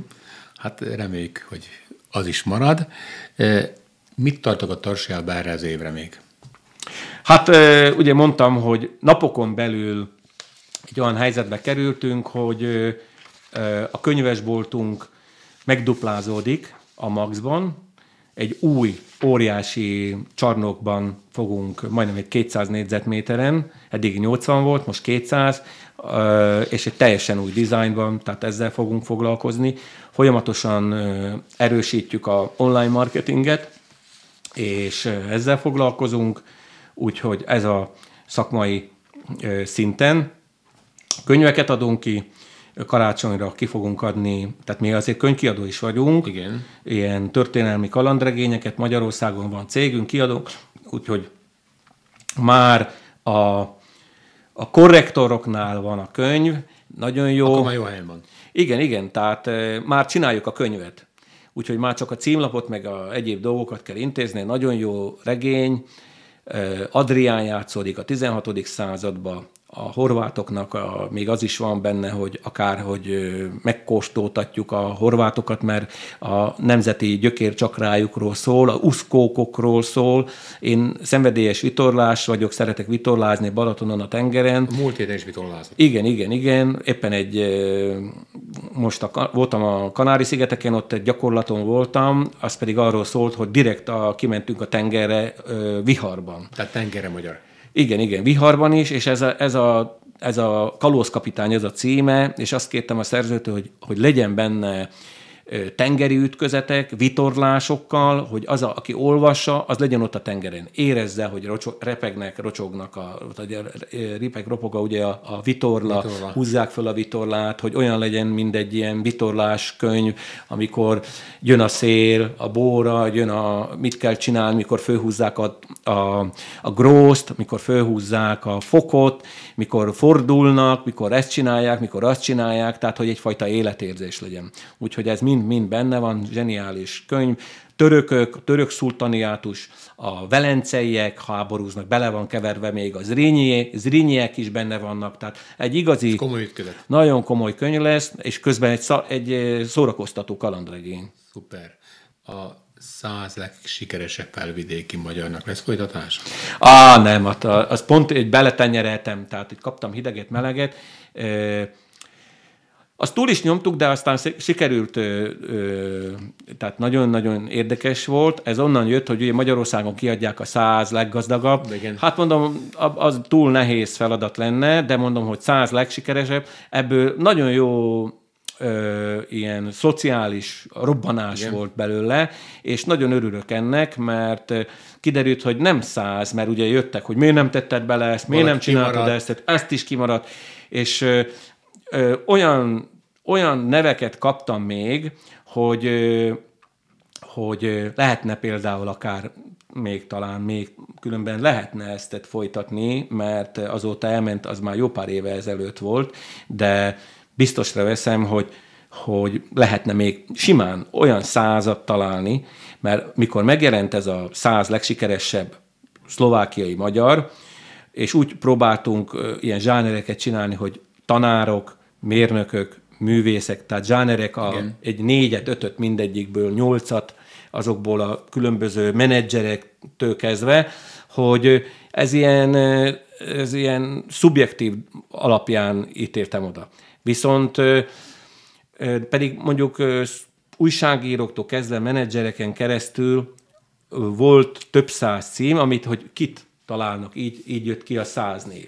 Hát reméljük, hogy az is marad. E, mit tartok a tartsajában erre az évre még? Hát e, ugye mondtam, hogy napokon belül egy olyan helyzetbe kerültünk, hogy e, a könyvesboltunk megduplázódik a Maxban, egy új, óriási csarnokban fogunk, majdnem egy 200 négyzetméteren, eddig 80 volt, most 200, és egy teljesen új dizájnban, tehát ezzel fogunk foglalkozni. Folyamatosan erősítjük a online marketinget, és ezzel foglalkozunk, úgyhogy ez a szakmai szinten. Könyveket adunk ki, karácsonyra ki fogunk adni, tehát mi azért könyvkiadó is vagyunk, Igen. ilyen történelmi kalandregényeket, Magyarországon van cégünk, kiadunk, úgyhogy már a, a korrektoroknál van a könyv, nagyon jó. Akkor már jó helyen van. Igen, igen, tehát már csináljuk a könyvet. Úgyhogy már csak a címlapot, meg a egyéb dolgokat kell intézni. Nagyon jó regény, Adrián játszódik a 16. századba, a horvátoknak a, még az is van benne, hogy akár, hogy megkóstoltatjuk a horvátokat, mert a nemzeti gyökér csak rájukról szól, a uszkókokról szól. Én szenvedélyes vitorlás vagyok, szeretek vitorlázni Balatonon a tengeren. A múlt héten is vitorlázott. Igen, igen, igen. Éppen egy, most a, voltam a Kanári-szigeteken, ott egy gyakorlaton voltam, az pedig arról szólt, hogy direkt a, kimentünk a tengerre viharban. Tehát tengerre magyar. Igen, igen, viharban is, és ez a, ez a, ez a kalózkapitány, ez a címe, és azt kértem a szerzőtől, hogy, hogy legyen benne tengeri ütközetek, vitorlásokkal, hogy az, a, aki olvassa, az legyen ott a tengeren. Érezze, hogy rocso, repegnek, rocsognak, a, a ripek, ropoga, ugye a, a vitorla, vitorla, húzzák föl a vitorlát, hogy olyan legyen, mint egy ilyen vitorlás könyv, amikor jön a szél, a bóra, jön a mit kell csinálni, mikor főhúzzák a, a, a grózt, mikor főhúzzák a fokot, mikor fordulnak, mikor ezt csinálják, mikor azt csinálják, tehát hogy egyfajta életérzés legyen. Úgyhogy ez mind mind-mind benne van, zseniális könyv, törökök, török szultaniátus, a velenceiek háborúznak, bele van keverve még a zrínyiek, zrínyiek is benne vannak, tehát egy igazi, komoly nagyon komoly könyv lesz, és közben egy, szá, egy eh, szórakoztató kalandregény. Szuper. A száz legsikeresebb felvidéki magyarnak lesz folytatás? Á, nem, hát az, az pont, egy beletenyereltem, tehát itt kaptam hideget, meleget, eh, azt túl is nyomtuk, de aztán sikerült, ö, ö, tehát nagyon-nagyon érdekes volt. Ez onnan jött, hogy ugye Magyarországon kiadják a száz leggazdagabb. Igen. Hát mondom, az túl nehéz feladat lenne, de mondom, hogy száz legsikeresebb. Ebből nagyon jó ö, ilyen szociális robbanás Igen. volt belőle, és nagyon örülök ennek, mert kiderült, hogy nem száz, mert ugye jöttek, hogy miért nem tetted bele ezt, miért Valaki nem csináltad kimaradt. ezt, ezt is kimaradt, és ö, olyan, olyan neveket kaptam még, hogy, ö, hogy ö, lehetne például akár még talán, még különben lehetne ezt folytatni, mert azóta elment, az már jó pár éve ezelőtt volt, de biztosra veszem, hogy, hogy lehetne még simán olyan százat találni, mert mikor megjelent ez a száz legsikeresebb szlovákiai magyar, és úgy próbáltunk ilyen zsánereket csinálni, hogy tanárok, mérnökök, művészek, tehát zsánerek, a, egy négyet, ötöt mindegyikből, nyolcat, azokból a különböző menedzserektől kezdve, hogy ez ilyen, ez ilyen szubjektív alapján ítéltem oda. Viszont pedig mondjuk újságíróktól kezdve menedzsereken keresztül volt több száz cím, amit hogy kit találnak, így, így jött ki a száz név.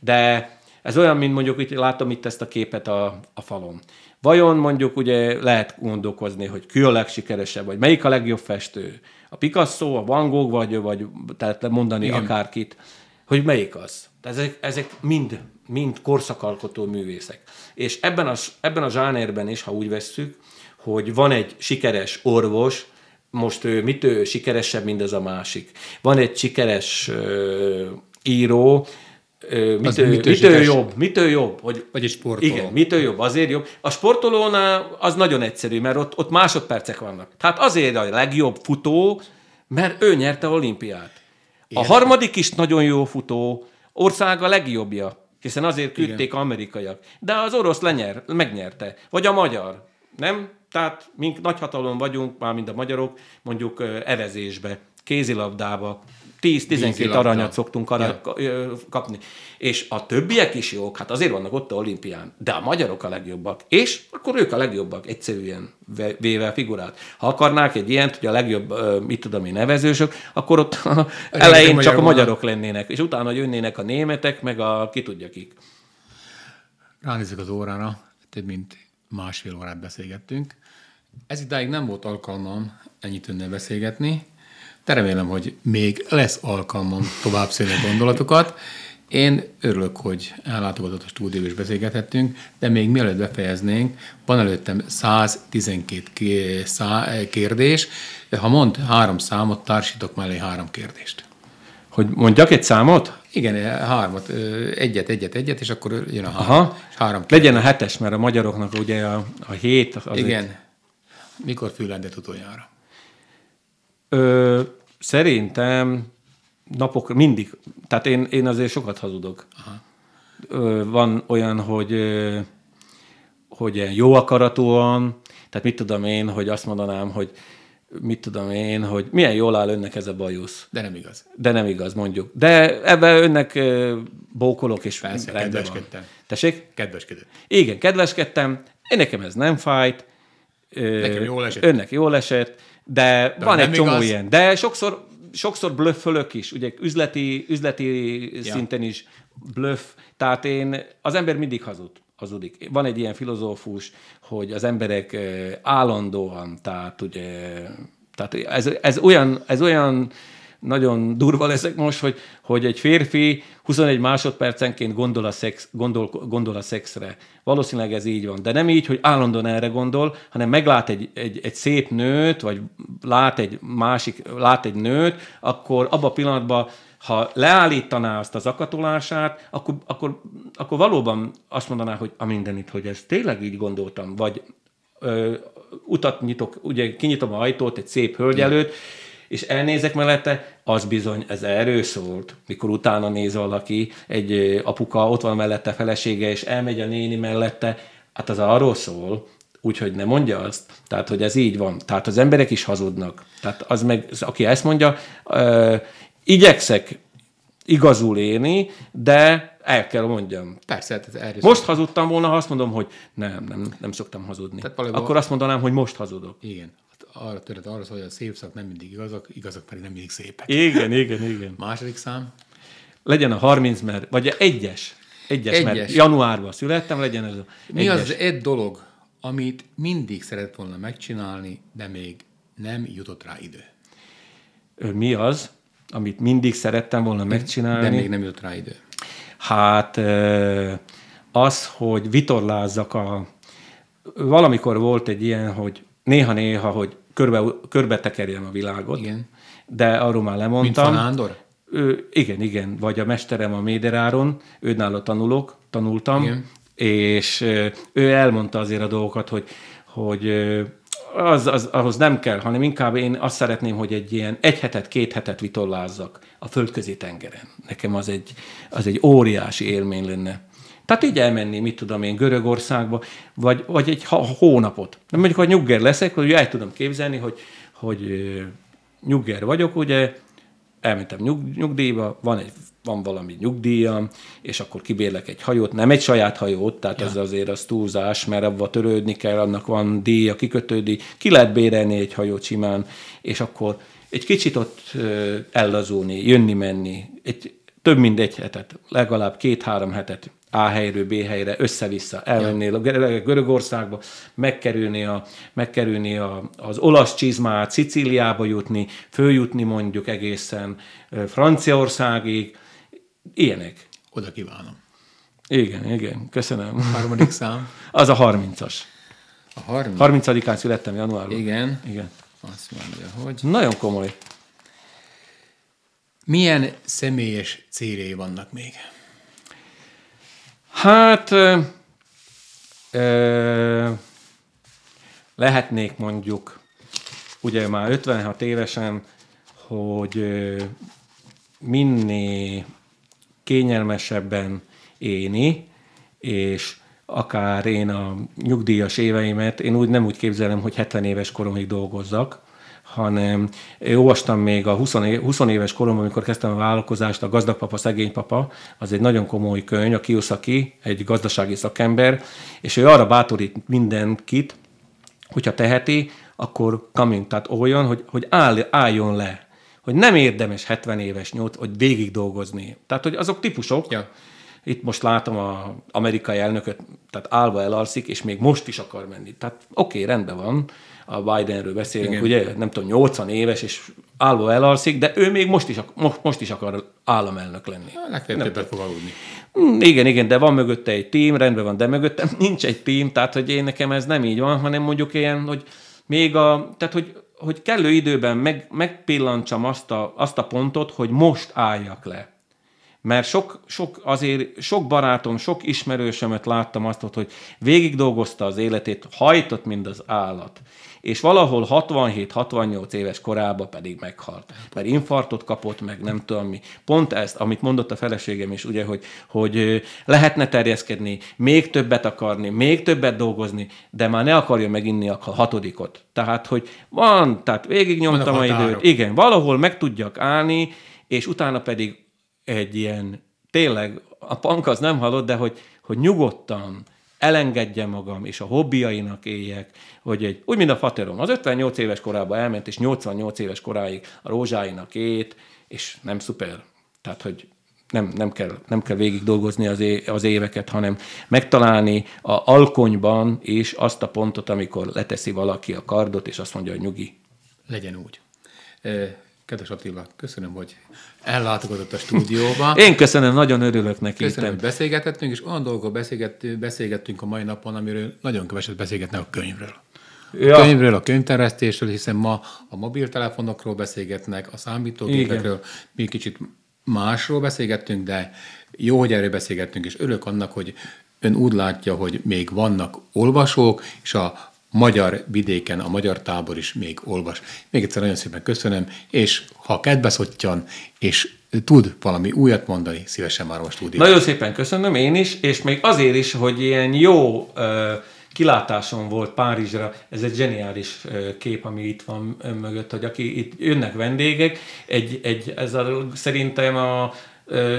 De ez olyan, mint mondjuk itt látom itt ezt a képet a, a falon. Vajon mondjuk ugye lehet gondolkozni, hogy ki a legsikeresebb, vagy melyik a legjobb festő? A Picasso, a Van Gogh, vagy, vagy tehát mondani Igen. akárkit, hogy melyik az. Tehát ezek, ezek mind, mind korszakalkotó művészek. És ebben a, ebben a zsánerben is, ha úgy vesszük, hogy van egy sikeres orvos, most ő mitől sikeresebb, mint ez a másik. Van egy sikeres ö, író, Ö, mit, mitől, mitől jobb? Mitől jobb? Hogy, Vagy egy sportoló. Igen, mitől jobb? Azért jobb. A sportolónál az nagyon egyszerű, mert ott, ott másodpercek vannak. Tehát azért a legjobb futó, mert ő nyerte olimpiát. Értem. A harmadik is nagyon jó futó, ország a legjobbja, hiszen azért küldték Igen. amerikaiak. De az orosz lenyer, megnyerte. Vagy a magyar, nem? Tehát mink nagy hatalom vagyunk, mármint a magyarok, mondjuk evezésbe, kézilabdába, 10-12 aranyat szoktunk arra ja. kapni. És a többiek is jók, hát azért vannak ott a olimpián, de a magyarok a legjobbak, és akkor ők a legjobbak, egyszerűen véve a figurát. Ha akarnák egy ilyent, hogy a legjobb, mit tudom én, nevezősök, akkor ott a *laughs* elején magyar csak a magyarok van. lennének, és utána jönnének a németek, meg a ki tudja kik. Ránézzük az órára, több mint másfél órát beszélgettünk. Ez idáig nem volt alkalmam ennyit önnel beszélgetni, de remélem, hogy még lesz alkalmam tovább szélni gondolatokat. Én örülök, hogy ellátogatott a stúdió és beszélgethettünk, de még mielőtt befejeznénk, van előttem 112 kérdés. Ha mond három számot, társítok mellé három kérdést. Hogy mondjak egy számot? Igen, eh, hármat, eh, egyet, egyet, egyet, és akkor jön a három. Aha. És három Legyen a hetes, mert a magyaroknak ugye a, a hét. Az Igen. Egy... Mikor füllendett utoljára? Ö, szerintem napok mindig, tehát én, én azért sokat hazudok. Aha. Ö, van olyan, hogy, hogy jó akaratúan, tehát mit tudom én, hogy azt mondanám, hogy mit tudom én, hogy milyen jól áll önnek ez a bajusz. De nem igaz. De nem igaz, mondjuk. De ebben önnek bókolok és Persze, kedveskedtem. Van. Tessék? Kedveskedett. Igen, kedveskedtem. Én nekem ez nem fájt. Nekem jól esett. Önnek jól esett de, de van egy csomó igaz. ilyen. De sokszor, sokszor blöffölök is, ugye üzleti, üzleti ja. szinten is blöff. Tehát én, az ember mindig hazud hazudik. Van egy ilyen filozófus, hogy az emberek állandóan, tehát ugye, tehát ez, ez olyan, ez olyan nagyon durva leszek most, hogy, hogy egy férfi 21 másodpercenként gondol a, szex, gondol, gondol a szexre. Valószínűleg ez így van. De nem így, hogy állandóan erre gondol, hanem meglát egy, egy, egy szép nőt, vagy lát egy másik, lát egy nőt, akkor abban a pillanatban ha leállítaná azt az akatolását, akkor, akkor, akkor valóban azt mondaná, hogy a mindenit, hogy ez tényleg így gondoltam, vagy ö, utat nyitok, ugye kinyitom a ajtót egy szép hölgy előtt, és elnézek mellette, az bizony, ez erős volt, mikor utána néz valaki, egy apuka ott van mellette felesége, és elmegy a néni mellette, hát az arról szól, úgyhogy ne mondja azt. Tehát, hogy ez így van. Tehát az emberek is hazudnak. Tehát az meg, aki ezt mondja, ö, igyekszek igazul élni, de el kell mondjam. Persze, hát ez erről Most hazudtam volna, ha azt mondom, hogy nem, nem, nem szoktam hazudni. Tehát valóban... Akkor azt mondanám, hogy most hazudok. Igen arra tőled arra hogy a szép szak nem mindig igazak, igazak pedig nem mindig szépek. Igen, igen, igen. Második szám. Legyen a 30, mert, vagy egyes. Egyes, egyes. mert januárban születtem, legyen ez a Mi egyes. az egy dolog, amit mindig szeret volna megcsinálni, de még nem jutott rá idő? Mi az, amit mindig szerettem volna megcsinálni? De még nem jutott rá idő. Hát az, hogy vitorlázzak a... Valamikor volt egy ilyen, hogy néha-néha, hogy körbe, körbe tekerjem a világot. Igen. De arról már lemondtam. Mint Van Ő, igen, igen. Vagy a mesterem a Méderáron, a tanulok, tanultam, igen. és ő elmondta azért a dolgokat, hogy, hogy az, az, ahhoz nem kell, hanem inkább én azt szeretném, hogy egy ilyen egy hetet, két hetet vitollázzak a földközi tengeren. Nekem az egy, az egy óriási élmény lenne. Tehát így elmenni, mit tudom én, Görögországba, vagy, vagy egy hónapot. Nem mondjuk, hogy nyugger leszek, hogy el tudom képzelni, hogy, hogy nyugger vagyok, ugye elmentem nyug, nyugdíjba, van, egy, van valami nyugdíjam, és akkor kibérlek egy hajót, nem egy saját hajót, tehát ja. ez azért az túlzás, mert abba törődni kell, annak van díja, kikötődi, ki lehet bérelni egy hajót simán, és akkor egy kicsit ott ellazulni, jönni-menni, egy, több mint egy hetet, legalább két-három hetet a helyről B helyre, össze-vissza, elmennél a Görögországba, megkerülni, a, megkerülni a, az olasz csizmát, Sziciliába jutni, följutni mondjuk egészen Franciaországig, ilyenek. Oda kívánom. Igen, igen, köszönöm. Harmadik szám. *laughs* Az a 30-as. A 30. 30-án születtem januárban. Igen. Igen. Azt mondja, hogy... Nagyon komoly. Milyen személyes céljai vannak még? Hát ö, lehetnék mondjuk, ugye már 56 évesen, hogy ö, minél kényelmesebben éni, és akár én a nyugdíjas éveimet, én úgy nem úgy képzelem, hogy 70 éves koromig dolgozzak, hanem olvastam még a 20 éves koromban, amikor kezdtem a vállalkozást, a Gazdagpapa, Szegénypapa, az egy nagyon komoly könyv, a Kiyosaki, egy gazdasági szakember, és ő arra bátorít mindenkit, hogyha teheti, akkor coming, tehát olyan, hogy, hogy áll, álljon le, hogy nem érdemes 70 éves, 8, hogy végig dolgozni. Tehát, hogy azok típusok, ja itt most látom az amerikai elnököt, tehát állva elalszik, és még most is akar menni. Tehát oké, okay, rendben van, a Bidenről beszélünk, Igen. ugye, nem tudom, 80 éves, és állva elalszik, de ő még most is, most, most is akar államelnök lenni. Hát, Legfeljebb fog aludni. Hmm, igen, igen, de van mögötte egy tím, rendben van, de mögöttem *laughs* nincs egy tím, tehát hogy én nekem ez nem így van, hanem mondjuk ilyen, hogy még a, tehát hogy, hogy kellő időben meg, megpillantsam azt a, azt a pontot, hogy most álljak le mert sok, sok, azért sok barátom, sok ismerősömet láttam azt, hogy végig dolgozta az életét, hajtott, mint az állat. És valahol 67-68 éves korába pedig meghalt. Mert infartot kapott meg, nem tudom mi. Pont ezt, amit mondott a feleségem is, ugye, hogy, hogy lehetne terjeszkedni, még többet akarni, még többet dolgozni, de már ne akarja meginni a hatodikot. Tehát, hogy van, tehát végignyomtam a, a időt. Igen, valahol meg tudjak állni, és utána pedig egy ilyen, tényleg a pank az nem halott, de hogy, hogy nyugodtan elengedje magam, és a hobbiainak éljek, hogy egy, úgy, mint a faterom, az 58 éves korába elment, és 88 éves koráig a rózsáinak ét, és nem szuper. Tehát, hogy nem, nem, kell, nem kell végig dolgozni az, é, az éveket, hanem megtalálni a alkonyban is azt a pontot, amikor leteszi valaki a kardot, és azt mondja, hogy nyugi. Legyen úgy. Kedves Attila, köszönöm, hogy ellátogatott a stúdióba. Én köszönöm, nagyon örülök neki. Köszönöm, hogy beszélgetettünk, és olyan dolgokról beszélgettünk, beszélgettünk a mai napon, amiről nagyon keveset beszélgetnek a könyvről. Ja. A könyvről, a könyvterjesztésről, hiszen ma a mobiltelefonokról beszélgetnek, a számítógépekről, mi kicsit másról beszélgettünk, de jó, hogy erről beszélgettünk, és örülök annak, hogy ön úgy látja, hogy még vannak olvasók, és a magyar vidéken a magyar tábor is még olvas. Még egyszer nagyon szépen köszönöm, és ha kedveszottyan, és tud valami újat mondani, szívesen már a stúdióban. Nagyon szépen köszönöm én is, és még azért is, hogy ilyen jó ö, kilátásom volt Párizsra, ez egy zseniális kép, ami itt van mögött, hogy aki itt jönnek vendégek, egy, egy, ez a, szerintem a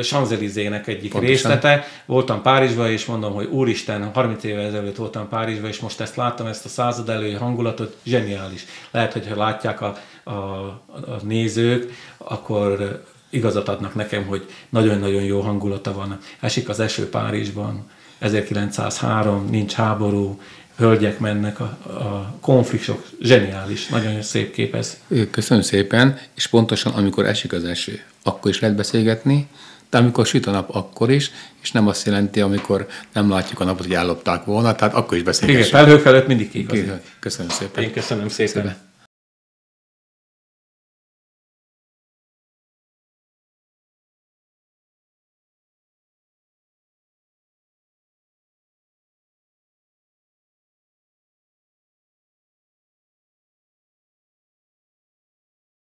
Sanzelizének egyik Pontosan. részlete. Voltam Párizsban, és mondom, hogy úristen, 30 éve ezelőtt voltam Párizsban, és most ezt láttam, ezt a század elői hangulatot, zseniális. Lehet, hogyha látják a, a, a nézők, akkor igazat adnak nekem, hogy nagyon-nagyon jó hangulata van. Esik az eső Párizsban, 1903, nincs háború, hölgyek mennek a, a konfliktusok. Zseniális, nagyon szép kép ez. Köszönöm szépen, és pontosan amikor esik az eső, akkor is lehet beszélgetni, de amikor süt a nap, akkor is, és nem azt jelenti, amikor nem látjuk a napot, hogy ellopták volna, tehát akkor is beszélgetünk. Igen, felhők felett mindig kék Köszönöm szépen. Én köszönöm szépen. szépen.